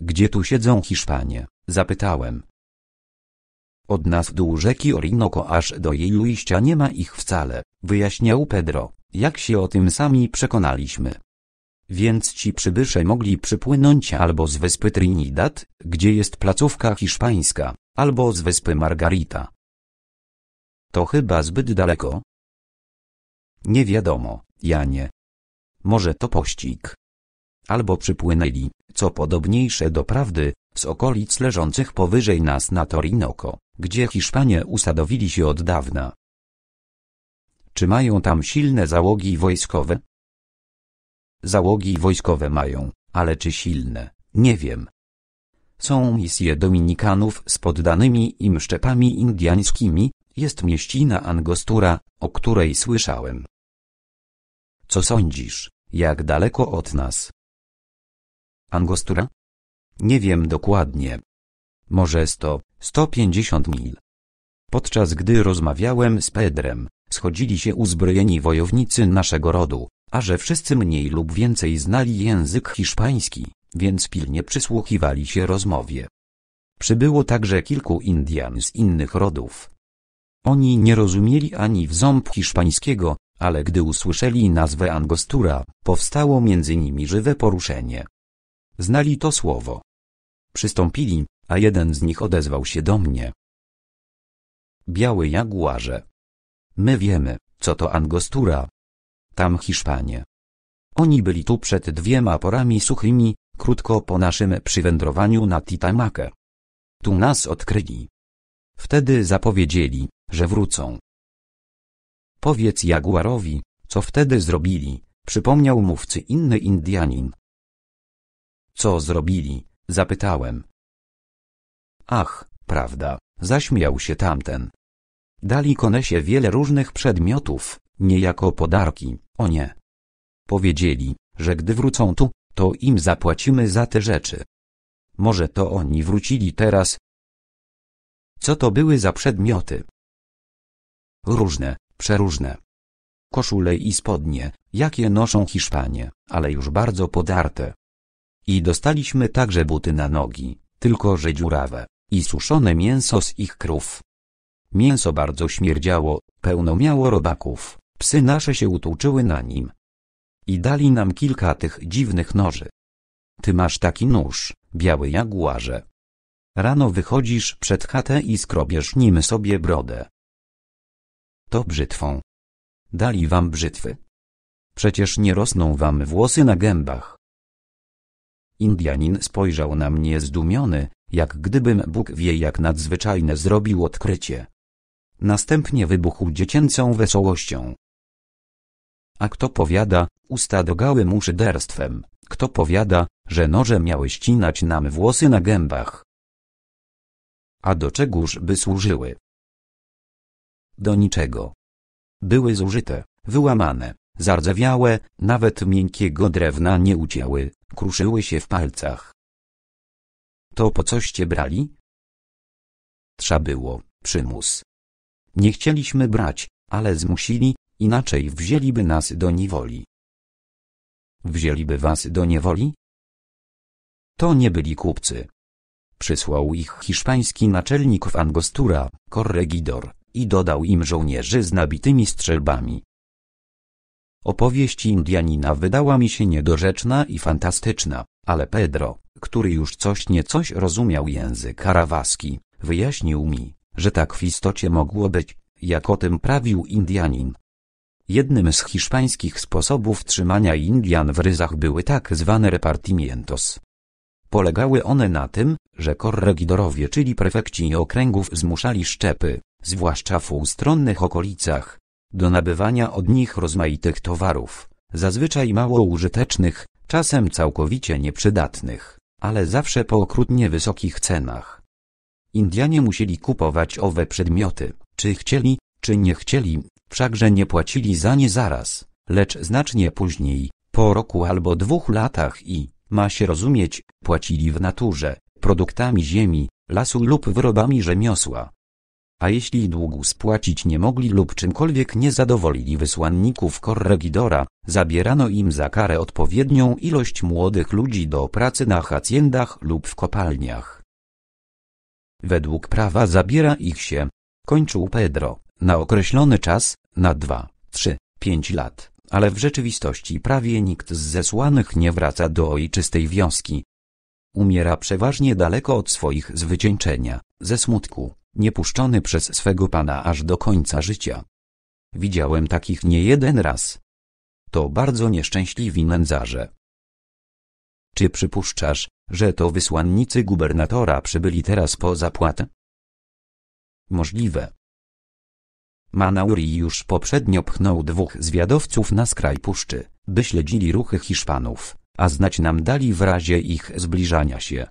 Gdzie tu siedzą Hiszpanie? zapytałem. Od nas dół rzeki Orinoko aż do jej ujścia nie ma ich wcale, wyjaśniał Pedro, jak się o tym sami przekonaliśmy. Więc ci przybysze mogli przypłynąć albo z wyspy Trinidad, gdzie jest placówka hiszpańska, albo z wyspy Margarita. To chyba zbyt daleko. Nie wiadomo, Janie. Może to pościg. Albo przypłynęli, co podobniejsze do prawdy, z okolic leżących powyżej nas na Torinoko, gdzie Hiszpanie usadowili się od dawna. Czy mają tam silne załogi wojskowe? Załogi wojskowe mają, ale czy silne, nie wiem. Są misje Dominikanów z poddanymi im szczepami indiańskimi, jest mieścina Angostura, o której słyszałem. Co sądzisz, jak daleko od nas? Angostura? Nie wiem dokładnie. Może 100, 150 mil. Podczas gdy rozmawiałem z Pedrem, schodzili się uzbrojeni wojownicy naszego rodu, a że wszyscy mniej lub więcej znali język hiszpański, więc pilnie przysłuchiwali się rozmowie. Przybyło także kilku Indian z innych rodów. Oni nie rozumieli ani w ząb hiszpańskiego, ale gdy usłyszeli nazwę angostura, powstało między nimi żywe poruszenie. Znali to słowo. Przystąpili, a jeden z nich odezwał się do mnie. Biały jaguarze. My wiemy, co to angostura, tam Hiszpanie. Oni byli tu przed dwiema porami suchymi, krótko po naszym przywędrowaniu na Titamakę. Tu nas odkryli. Wtedy zapowiedzieli, że wrócą. Powiedz Jaguarowi, co wtedy zrobili, przypomniał mówcy inny Indianin. Co zrobili? zapytałem. Ach, prawda, zaśmiał się tamten. Dali konesie wiele różnych przedmiotów, nie jako podarki, o nie. Powiedzieli, że gdy wrócą tu, to im zapłacimy za te rzeczy. Może to oni wrócili teraz? Co to były za przedmioty? Różne, przeróżne. Koszule i spodnie, jakie noszą Hiszpanie, ale już bardzo podarte. I dostaliśmy także buty na nogi, tylko że dziurawe, i suszone mięso z ich krów. Mięso bardzo śmierdziało, pełno miało robaków. Psy nasze się utłuczyły na nim. I dali nam kilka tych dziwnych noży. Ty masz taki nóż, biały jaguarze. Rano wychodzisz przed chatę i skrobiesz nim sobie brodę. To brzytwą. Dali wam brzytwy. Przecież nie rosną wam włosy na gębach. Indianin spojrzał na mnie zdumiony, jak gdybym Bóg wie jak nadzwyczajne zrobił odkrycie. Następnie wybuchł dziecięcą wesołością. A kto powiada, usta dogały mu szyderstwem, kto powiada, że noże miały ścinać nam włosy na gębach. A do czegóż by służyły? Do niczego. Były zużyte, wyłamane, zardzewiałe, nawet miękkiego drewna nie ucięły, kruszyły się w palcach. To po coście brali? Trza było, przymus. Nie chcieliśmy brać, ale zmusili, inaczej wzięliby nas do niewoli. Wzięliby was do niewoli? To nie byli kupcy. Przysłał ich hiszpański naczelnik w Angostura, korregidor, i dodał im żołnierzy z nabitymi strzelbami. Opowieść Indianina wydała mi się niedorzeczna i fantastyczna, ale Pedro, który już coś niecoś rozumiał język arawaski, wyjaśnił mi, że tak w istocie mogło być, jak o tym prawił Indianin. Jednym z hiszpańskich sposobów trzymania Indian w ryzach były tak zwane repartimientos. Polegały one na tym, że korregidorowie, czyli prefekci okręgów zmuszali szczepy, zwłaszcza w ustronnych okolicach, do nabywania od nich rozmaitych towarów, zazwyczaj mało użytecznych, czasem całkowicie nieprzydatnych, ale zawsze po okrutnie wysokich cenach. Indianie musieli kupować owe przedmioty, czy chcieli, czy nie chcieli, wszakże nie płacili za nie zaraz, lecz znacznie później, po roku albo dwóch latach i, ma się rozumieć, płacili w naturze, produktami ziemi, lasu lub wyrobami rzemiosła. A jeśli długu spłacić nie mogli lub czymkolwiek nie zadowolili wysłanników korregidora, zabierano im za karę odpowiednią ilość młodych ludzi do pracy na hacjendach lub w kopalniach. Według prawa zabiera ich się, kończył Pedro na określony czas, na 2, 3, 5 lat, ale w rzeczywistości prawie nikt z zesłanych nie wraca do ojczystej wioski. Umiera przeważnie daleko od swoich zwycięczenia, ze smutku, niepuszczony przez swego pana aż do końca życia. Widziałem takich nie jeden raz. To bardzo nieszczęśliwi nędzarze. Czy przypuszczasz, że to wysłannicy gubernatora przybyli teraz po zapłatę? Możliwe. Manauri już poprzednio pchnął dwóch zwiadowców na skraj puszczy, by śledzili ruchy Hiszpanów, a znać nam dali w razie ich zbliżania się.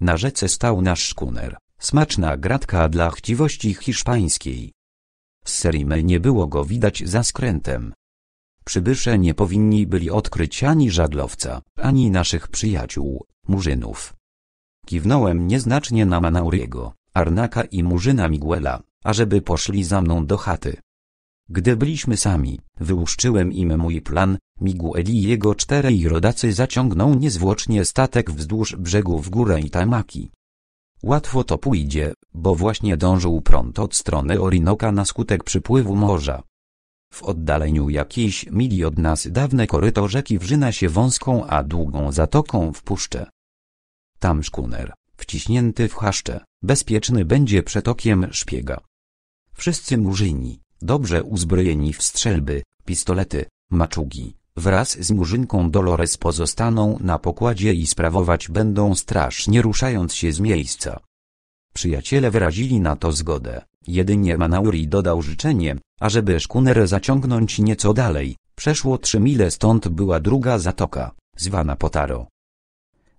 Na rzece stał nasz szkuner, smaczna gratka dla chciwości hiszpańskiej. Z Serimy nie było go widać za skrętem. Przybysze nie powinni byli odkryć ani żaglowca, ani naszych przyjaciół, murzynów. Kiwnąłem nieznacznie na Manauriego, Arnaka i murzyna Miguela, ażeby poszli za mną do chaty. Gdy byliśmy sami, wyłuszczyłem im mój plan, Miguel i jego czterej rodacy zaciągną niezwłocznie statek wzdłuż brzegu w górę i tamaki. Łatwo to pójdzie, bo właśnie dążył prąd od strony Orinoka na skutek przypływu morza. W oddaleniu jakiejś mili od nas dawne koryto rzeki wrzyna się wąską a długą zatoką w puszczę. Tam szkuner, wciśnięty w chaszcze, bezpieczny będzie przetokiem szpiega. Wszyscy murzyni, dobrze uzbrojeni w strzelby, pistolety, maczugi, wraz z murzynką Dolores pozostaną na pokładzie i sprawować będą straż nie ruszając się z miejsca. Przyjaciele wyrazili na to zgodę, jedynie Manauri dodał życzenie, ażeby szkuner zaciągnąć nieco dalej, przeszło trzy mile stąd była druga zatoka, zwana Potaro.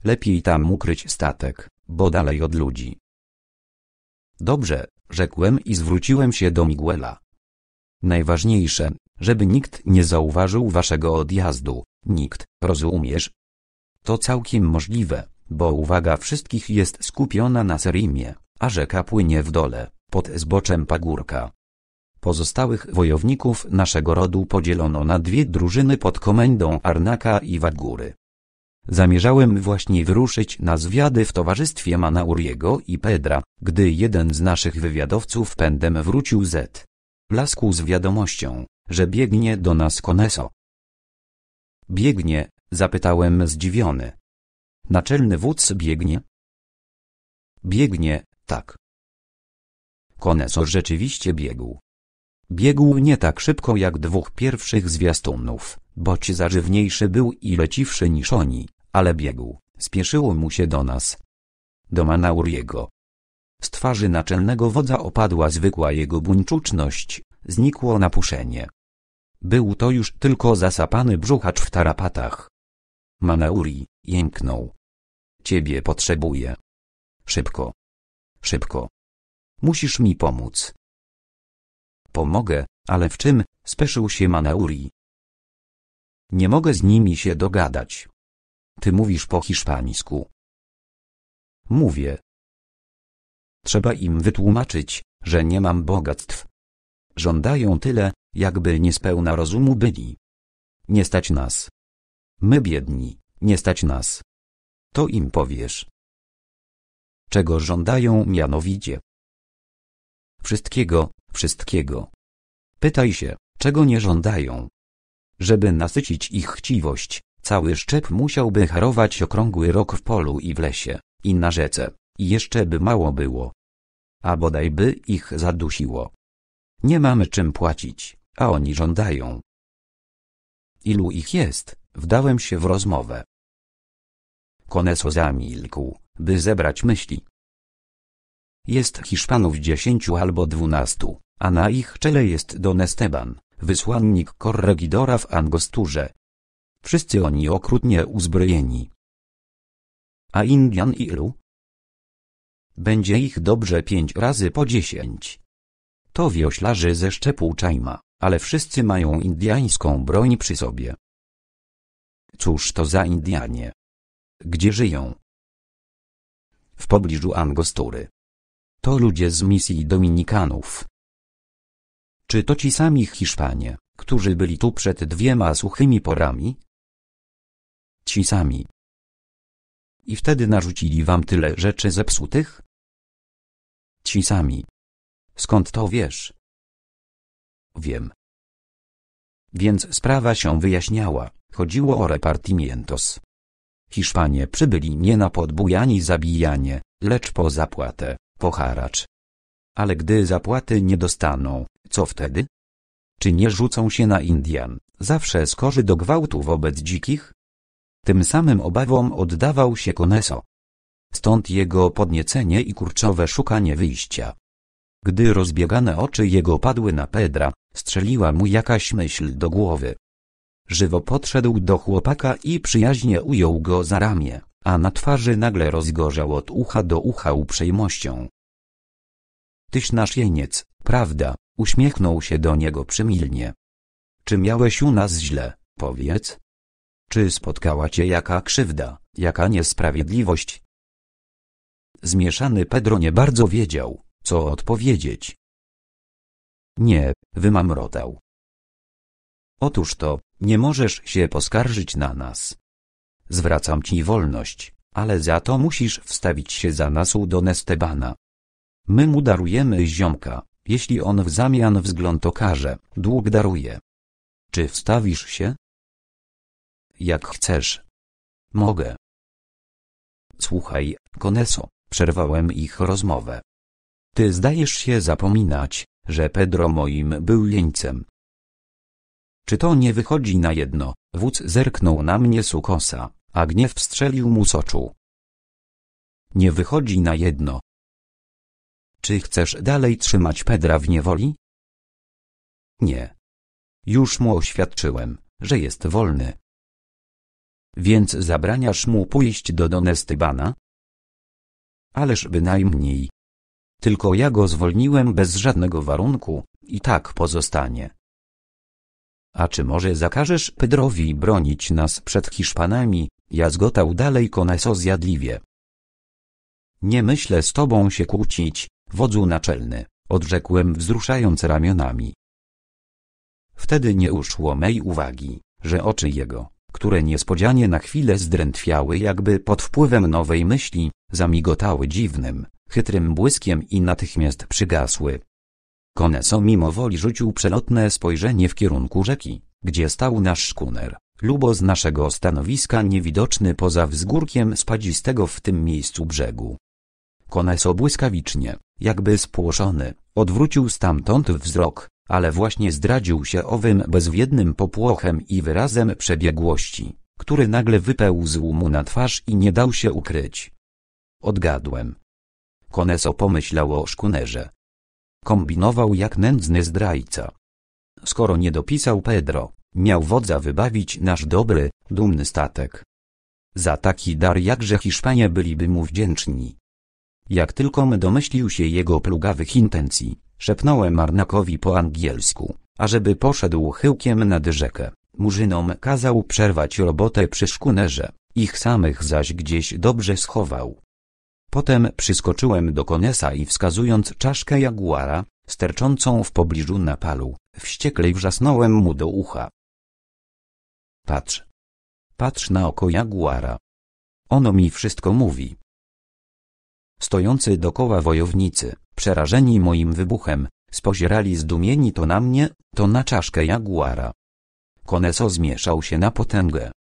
Lepiej tam ukryć statek, bo dalej od ludzi. Dobrze, rzekłem i zwróciłem się do Miguela. Najważniejsze, żeby nikt nie zauważył waszego odjazdu, nikt, rozumiesz? To całkiem możliwe, bo uwaga wszystkich jest skupiona na Serimie, a rzeka płynie w dole, pod zboczem pagórka. Pozostałych wojowników naszego rodu podzielono na dwie drużyny pod komendą Arnaka i Wadgury. Zamierzałem właśnie wyruszyć na zwiady w towarzystwie Manauriego i Pedra, gdy jeden z naszych wywiadowców pędem wrócił z lasku z wiadomością, że biegnie do nas Koneso. Biegnie, zapytałem zdziwiony. Naczelny wódz biegnie? Biegnie, tak. Koneso rzeczywiście biegł. Biegł nie tak szybko jak dwóch pierwszych zwiastunów, boć zażywniejszy był i leciwszy niż oni, ale biegł, spieszyło mu się do nas. Do Manauriego. Z twarzy naczelnego wodza opadła zwykła jego buńczuczność, znikło napuszenie. Był to już tylko zasapany brzuchacz w tarapatach. Manauri, jęknął. Ciebie potrzebuję. Szybko. Szybko. Musisz mi pomóc. Pomogę, ale w czym? speszył się Manauri. Nie mogę z nimi się dogadać. Ty mówisz po hiszpańsku. Mówię. Trzeba im wytłumaczyć, że nie mam bogactw. Żądają tyle, jakby niespełna rozumu byli. Nie stać nas. My biedni, nie stać nas. To im powiesz. Czego żądają mianowicie? Wszystkiego, wszystkiego. Pytaj się, czego nie żądają. Żeby nasycić ich chciwość, cały szczep musiałby harować okrągły rok w polu i w lesie, i na rzece, i jeszcze by mało było. A bodajby ich zadusiło. Nie mamy czym płacić, a oni żądają. Ilu ich jest, wdałem się w rozmowę. Koneso zamilkł, by zebrać myśli. Jest Hiszpanów dziesięciu albo dwunastu a na ich czele jest Don Esteban, wysłannik korregidora w Angosturze. Wszyscy oni okrutnie uzbrojeni. A Indian ilu? Będzie ich dobrze pięć razy po dziesięć. To wioślarzy ze szczepu Czajma, ale wszyscy mają indiańską broń przy sobie. Cóż to za Indianie? Gdzie żyją? W pobliżu Angostury. To ludzie z misji Dominikanów. Czy to ci sami Hiszpanie, którzy byli tu przed dwiema suchymi porami? Ci sami. I wtedy narzucili wam tyle rzeczy zepsutych? Ci sami. Skąd to wiesz? Wiem. Więc sprawa się wyjaśniała, chodziło o repartimientos. Hiszpanie przybyli nie na podbujanie i zabijanie, lecz po zapłatę, po haracz. Ale gdy zapłaty nie dostaną, co wtedy? Czy nie rzucą się na Indian, zawsze skorzy do gwałtu wobec dzikich? Tym samym obawom oddawał się Koneso. Stąd jego podniecenie i kurczowe szukanie wyjścia. Gdy rozbiegane oczy jego padły na Pedra, strzeliła mu jakaś myśl do głowy. Żywo podszedł do chłopaka i przyjaźnie ujął go za ramię, a na twarzy nagle rozgorzał od ucha do ucha uprzejmością. Tyś nasz jeniec, prawda? Uśmiechnął się do niego przymilnie. Czy miałeś u nas źle, powiedz? Czy spotkała cię jaka krzywda, jaka niesprawiedliwość? Zmieszany Pedro nie bardzo wiedział, co odpowiedzieć. Nie, wymamrotał. Otóż to, nie możesz się poskarżyć na nas. Zwracam ci wolność, ale za to musisz wstawić się za nas u Don Estebana. My mu darujemy ziomka, jeśli on w zamian wzgląd okaże, dług daruje. Czy wstawisz się? Jak chcesz. Mogę. Słuchaj, Koneso, przerwałem ich rozmowę. Ty zdajesz się zapominać, że Pedro moim był jeńcem. Czy to nie wychodzi na jedno? Wódz zerknął na mnie sukosa, a gniew strzelił mu z oczu. Nie wychodzi na jedno, czy chcesz dalej trzymać Pedra w niewoli? Nie. Już mu oświadczyłem, że jest wolny. Więc zabraniasz mu pójść do Donestybana? Ależ bynajmniej. Tylko ja go zwolniłem bez żadnego warunku i tak pozostanie. A czy może zakażesz Pedrowi bronić nas przed Hiszpanami, jazgotał dalej koneso zjadliwie. Nie myślę z tobą się kłócić, Wodzu naczelny, odrzekłem wzruszając ramionami. Wtedy nie uszło mej uwagi, że oczy jego, które niespodzianie na chwilę zdrętwiały jakby pod wpływem nowej myśli, zamigotały dziwnym, chytrym błyskiem i natychmiast przygasły. Koneso mimowoli rzucił przelotne spojrzenie w kierunku rzeki, gdzie stał nasz szkuner, lubo z naszego stanowiska niewidoczny poza wzgórkiem spadzistego w tym miejscu brzegu. Koneso błyskawicznie, jakby spłoszony, odwrócił stamtąd wzrok, ale właśnie zdradził się owym bezwiednym popłochem i wyrazem przebiegłości, który nagle wypełzł mu na twarz i nie dał się ukryć. Odgadłem. Koneso pomyślał o szkunerze. Kombinował jak nędzny zdrajca. Skoro nie dopisał Pedro, miał wodza wybawić nasz dobry, dumny statek. Za taki dar jakże Hiszpanie byliby mu wdzięczni. Jak tylko my domyślił się jego plugawych intencji, szepnąłem Arnakowi po angielsku, ażeby poszedł chyłkiem nad rzekę. Murzynom kazał przerwać robotę przy szkunerze, ich samych zaś gdzieś dobrze schował. Potem przyskoczyłem do konesa i wskazując czaszkę jaguara, sterczącą w pobliżu napalu, wściekle wrzasnąłem mu do ucha. Patrz. Patrz na oko jaguara. Ono mi wszystko mówi. Stojący dokoła wojownicy, przerażeni moim wybuchem, spozierali zdumieni to na mnie, to na czaszkę jaguara. Koneso zmieszał się na potęgę.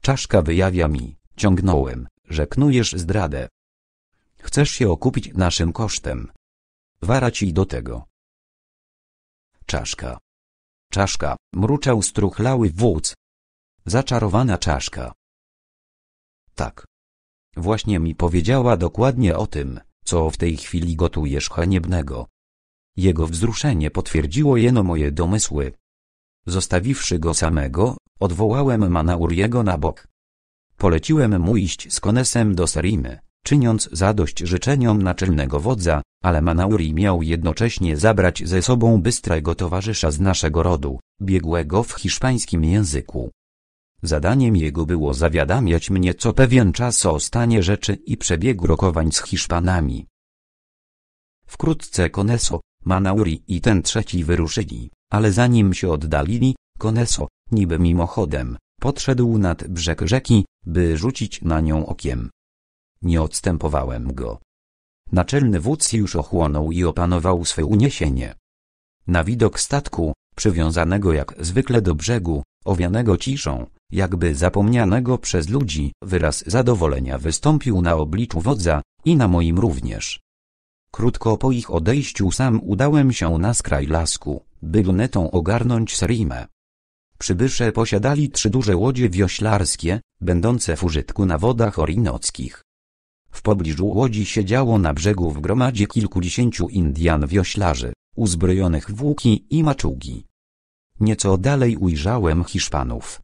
Czaszka wyjawia mi, ciągnąłem, że knujesz zdradę. Chcesz się okupić naszym kosztem. Wara ci do tego. Czaszka. Czaszka, mruczał struchlały wódz. Zaczarowana czaszka. Tak. Właśnie mi powiedziała dokładnie o tym, co w tej chwili gotujesz haniebnego. Jego wzruszenie potwierdziło jeno moje domysły. Zostawiwszy go samego, odwołałem Manauriego na bok. Poleciłem mu iść z Konesem do Sarimy, czyniąc zadość życzeniom naczelnego wodza, ale Manauri miał jednocześnie zabrać ze sobą bystrego towarzysza z naszego rodu, biegłego w hiszpańskim języku. Zadaniem jego było zawiadamiać mnie co pewien czas o stanie rzeczy i przebiegu rokowań z Hiszpanami. Wkrótce Coneso, Manauri i ten trzeci wyruszyli, ale zanim się oddalili, Coneso, niby mimochodem, podszedł nad brzeg rzeki, by rzucić na nią okiem. Nie odstępowałem go. Naczelny wódz już ochłonął i opanował swe uniesienie. Na widok statku, przywiązanego jak zwykle do brzegu, owianego ciszą, jakby zapomnianego przez ludzi, wyraz zadowolenia wystąpił na obliczu wodza, i na moim również. Krótko po ich odejściu sam udałem się na skraj lasku, by lunetą ogarnąć Srimę. Przybysze posiadali trzy duże łodzie wioślarskie, będące w użytku na wodach orinockich. W pobliżu łodzi siedziało na brzegu w gromadzie kilkudziesięciu Indian wioślarzy, uzbrojonych w łuki i maczugi. Nieco dalej ujrzałem Hiszpanów,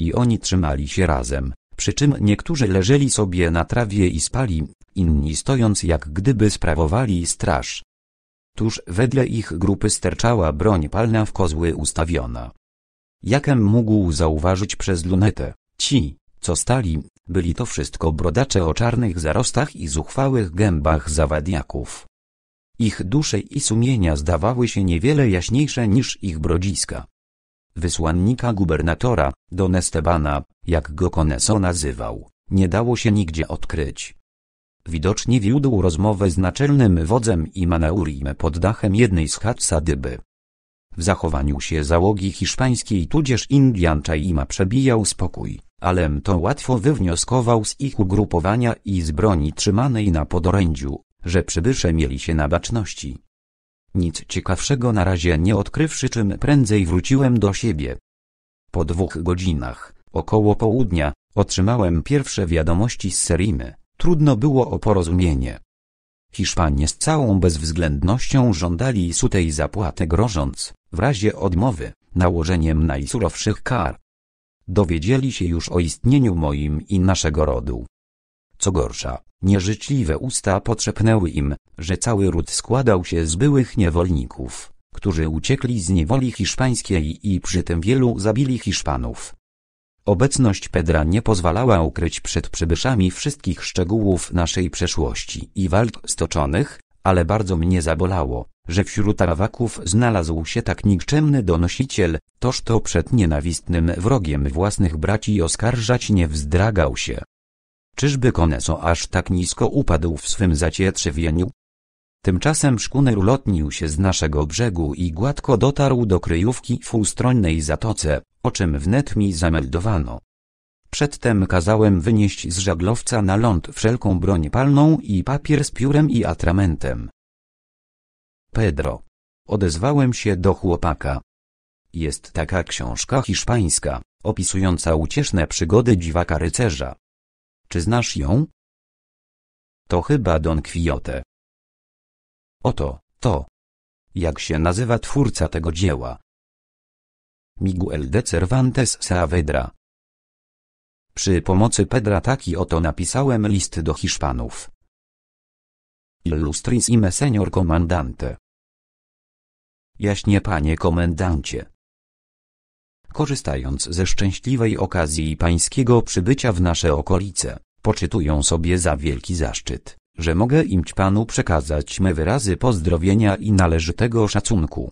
i oni trzymali się razem, przy czym niektórzy leżeli sobie na trawie i spali, inni stojąc jak gdyby sprawowali straż. Tuż wedle ich grupy sterczała broń palna w kozły ustawiona. Jakem mógł zauważyć przez lunetę, ci, co stali, byli to wszystko brodacze o czarnych zarostach i zuchwałych gębach zawadniaków. Ich dusze i sumienia zdawały się niewiele jaśniejsze niż ich brodziska wysłannika gubernatora, Don Estebana, jak go Coneso nazywał, nie dało się nigdzie odkryć. Widocznie wiódł rozmowę z naczelnym wodzem i Manaurim pod dachem jednej z chat sadyby. W zachowaniu się załogi hiszpańskiej tudzież Indian Chaima przebijał spokój, alem to łatwo wywnioskował z ich ugrupowania i z broni trzymanej na podorędziu, że przybysze mieli się na baczności. Nic ciekawszego na razie nie odkrywszy czym prędzej wróciłem do siebie. Po dwóch godzinach, około południa, otrzymałem pierwsze wiadomości z Serimy. Trudno było o porozumienie. Hiszpanie z całą bezwzględnością żądali sutej zapłaty grożąc, w razie odmowy, nałożeniem najsurowszych kar. Dowiedzieli się już o istnieniu moim i naszego rodu. Co gorsza, Nieżyczliwe usta potrzepnęły im, że cały ród składał się z byłych niewolników, którzy uciekli z niewoli hiszpańskiej i przy tym wielu zabili Hiszpanów. Obecność Pedra nie pozwalała ukryć przed przybyszami wszystkich szczegółów naszej przeszłości i walk stoczonych, ale bardzo mnie zabolało, że wśród Arawaków znalazł się tak nikczemny donosiciel, toż to przed nienawistnym wrogiem własnych braci oskarżać nie wzdragał się. Czyżby Koneso aż tak nisko upadł w swym zacietrzewieniu? Tymczasem szkuner ulotnił się z naszego brzegu i gładko dotarł do kryjówki w ustronnej zatoce, o czym wnet mi zameldowano. Przedtem kazałem wynieść z żaglowca na ląd wszelką broń palną i papier z piórem i atramentem. Pedro. Odezwałem się do chłopaka. Jest taka książka hiszpańska, opisująca ucieszne przygody dziwaka rycerza. Czy znasz ją? To chyba Don Quixote. Oto, to. Jak się nazywa twórca tego dzieła? Miguel de Cervantes Saavedra. Przy pomocy Pedra taki oto napisałem list do Hiszpanów. Illustrissime senior komandante. Jaśnie panie komendancie korzystając ze szczęśliwej okazji pańskiego przybycia w nasze okolice, poczytują sobie za wielki zaszczyt, że mogę im panu przekazać me wyrazy pozdrowienia i należytego szacunku.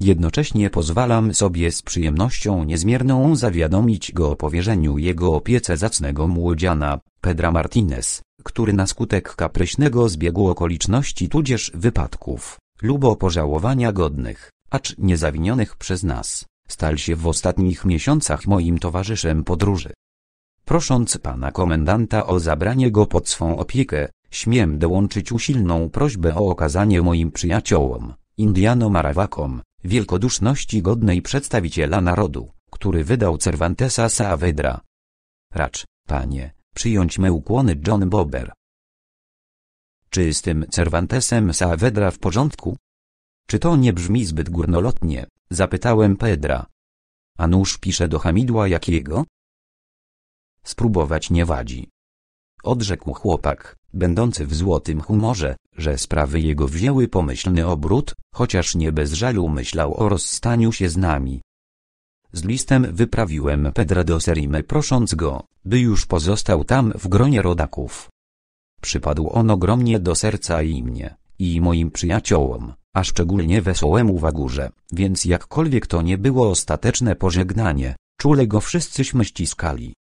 Jednocześnie pozwalam sobie z przyjemnością niezmierną zawiadomić go o powierzeniu jego opiece zacnego młodziana, Pedra Martinez, który na skutek kapryśnego zbiegu okoliczności tudzież wypadków, lub pożałowania godnych, acz niezawinionych przez nas, Stal się w ostatnich miesiącach moim towarzyszem podróży. Prosząc pana komendanta o zabranie go pod swą opiekę, śmiem dołączyć usilną prośbę o okazanie moim przyjaciołom, Indiano Arawakom, wielkoduszności godnej przedstawiciela narodu, który wydał Cervantesa Saavedra. Racz, panie, przyjąć me ukłony John Bober. Czy z tym Cervantesem Saavedra w porządku? Czy to nie brzmi zbyt górnolotnie? Zapytałem Pedra. A nóż pisze do hamidła jakiego? Spróbować nie wadzi. Odrzekł chłopak, będący w złotym humorze, że sprawy jego wzięły pomyślny obrót, chociaż nie bez żalu myślał o rozstaniu się z nami. Z listem wyprawiłem Pedra do Serimy prosząc go, by już pozostał tam w gronie rodaków. Przypadł on ogromnie do serca i mnie, i moim przyjaciołom, a szczególnie wesołemu wagurze, więc jakkolwiek to nie było ostateczne pożegnanie, czule go wszyscyśmy ściskali.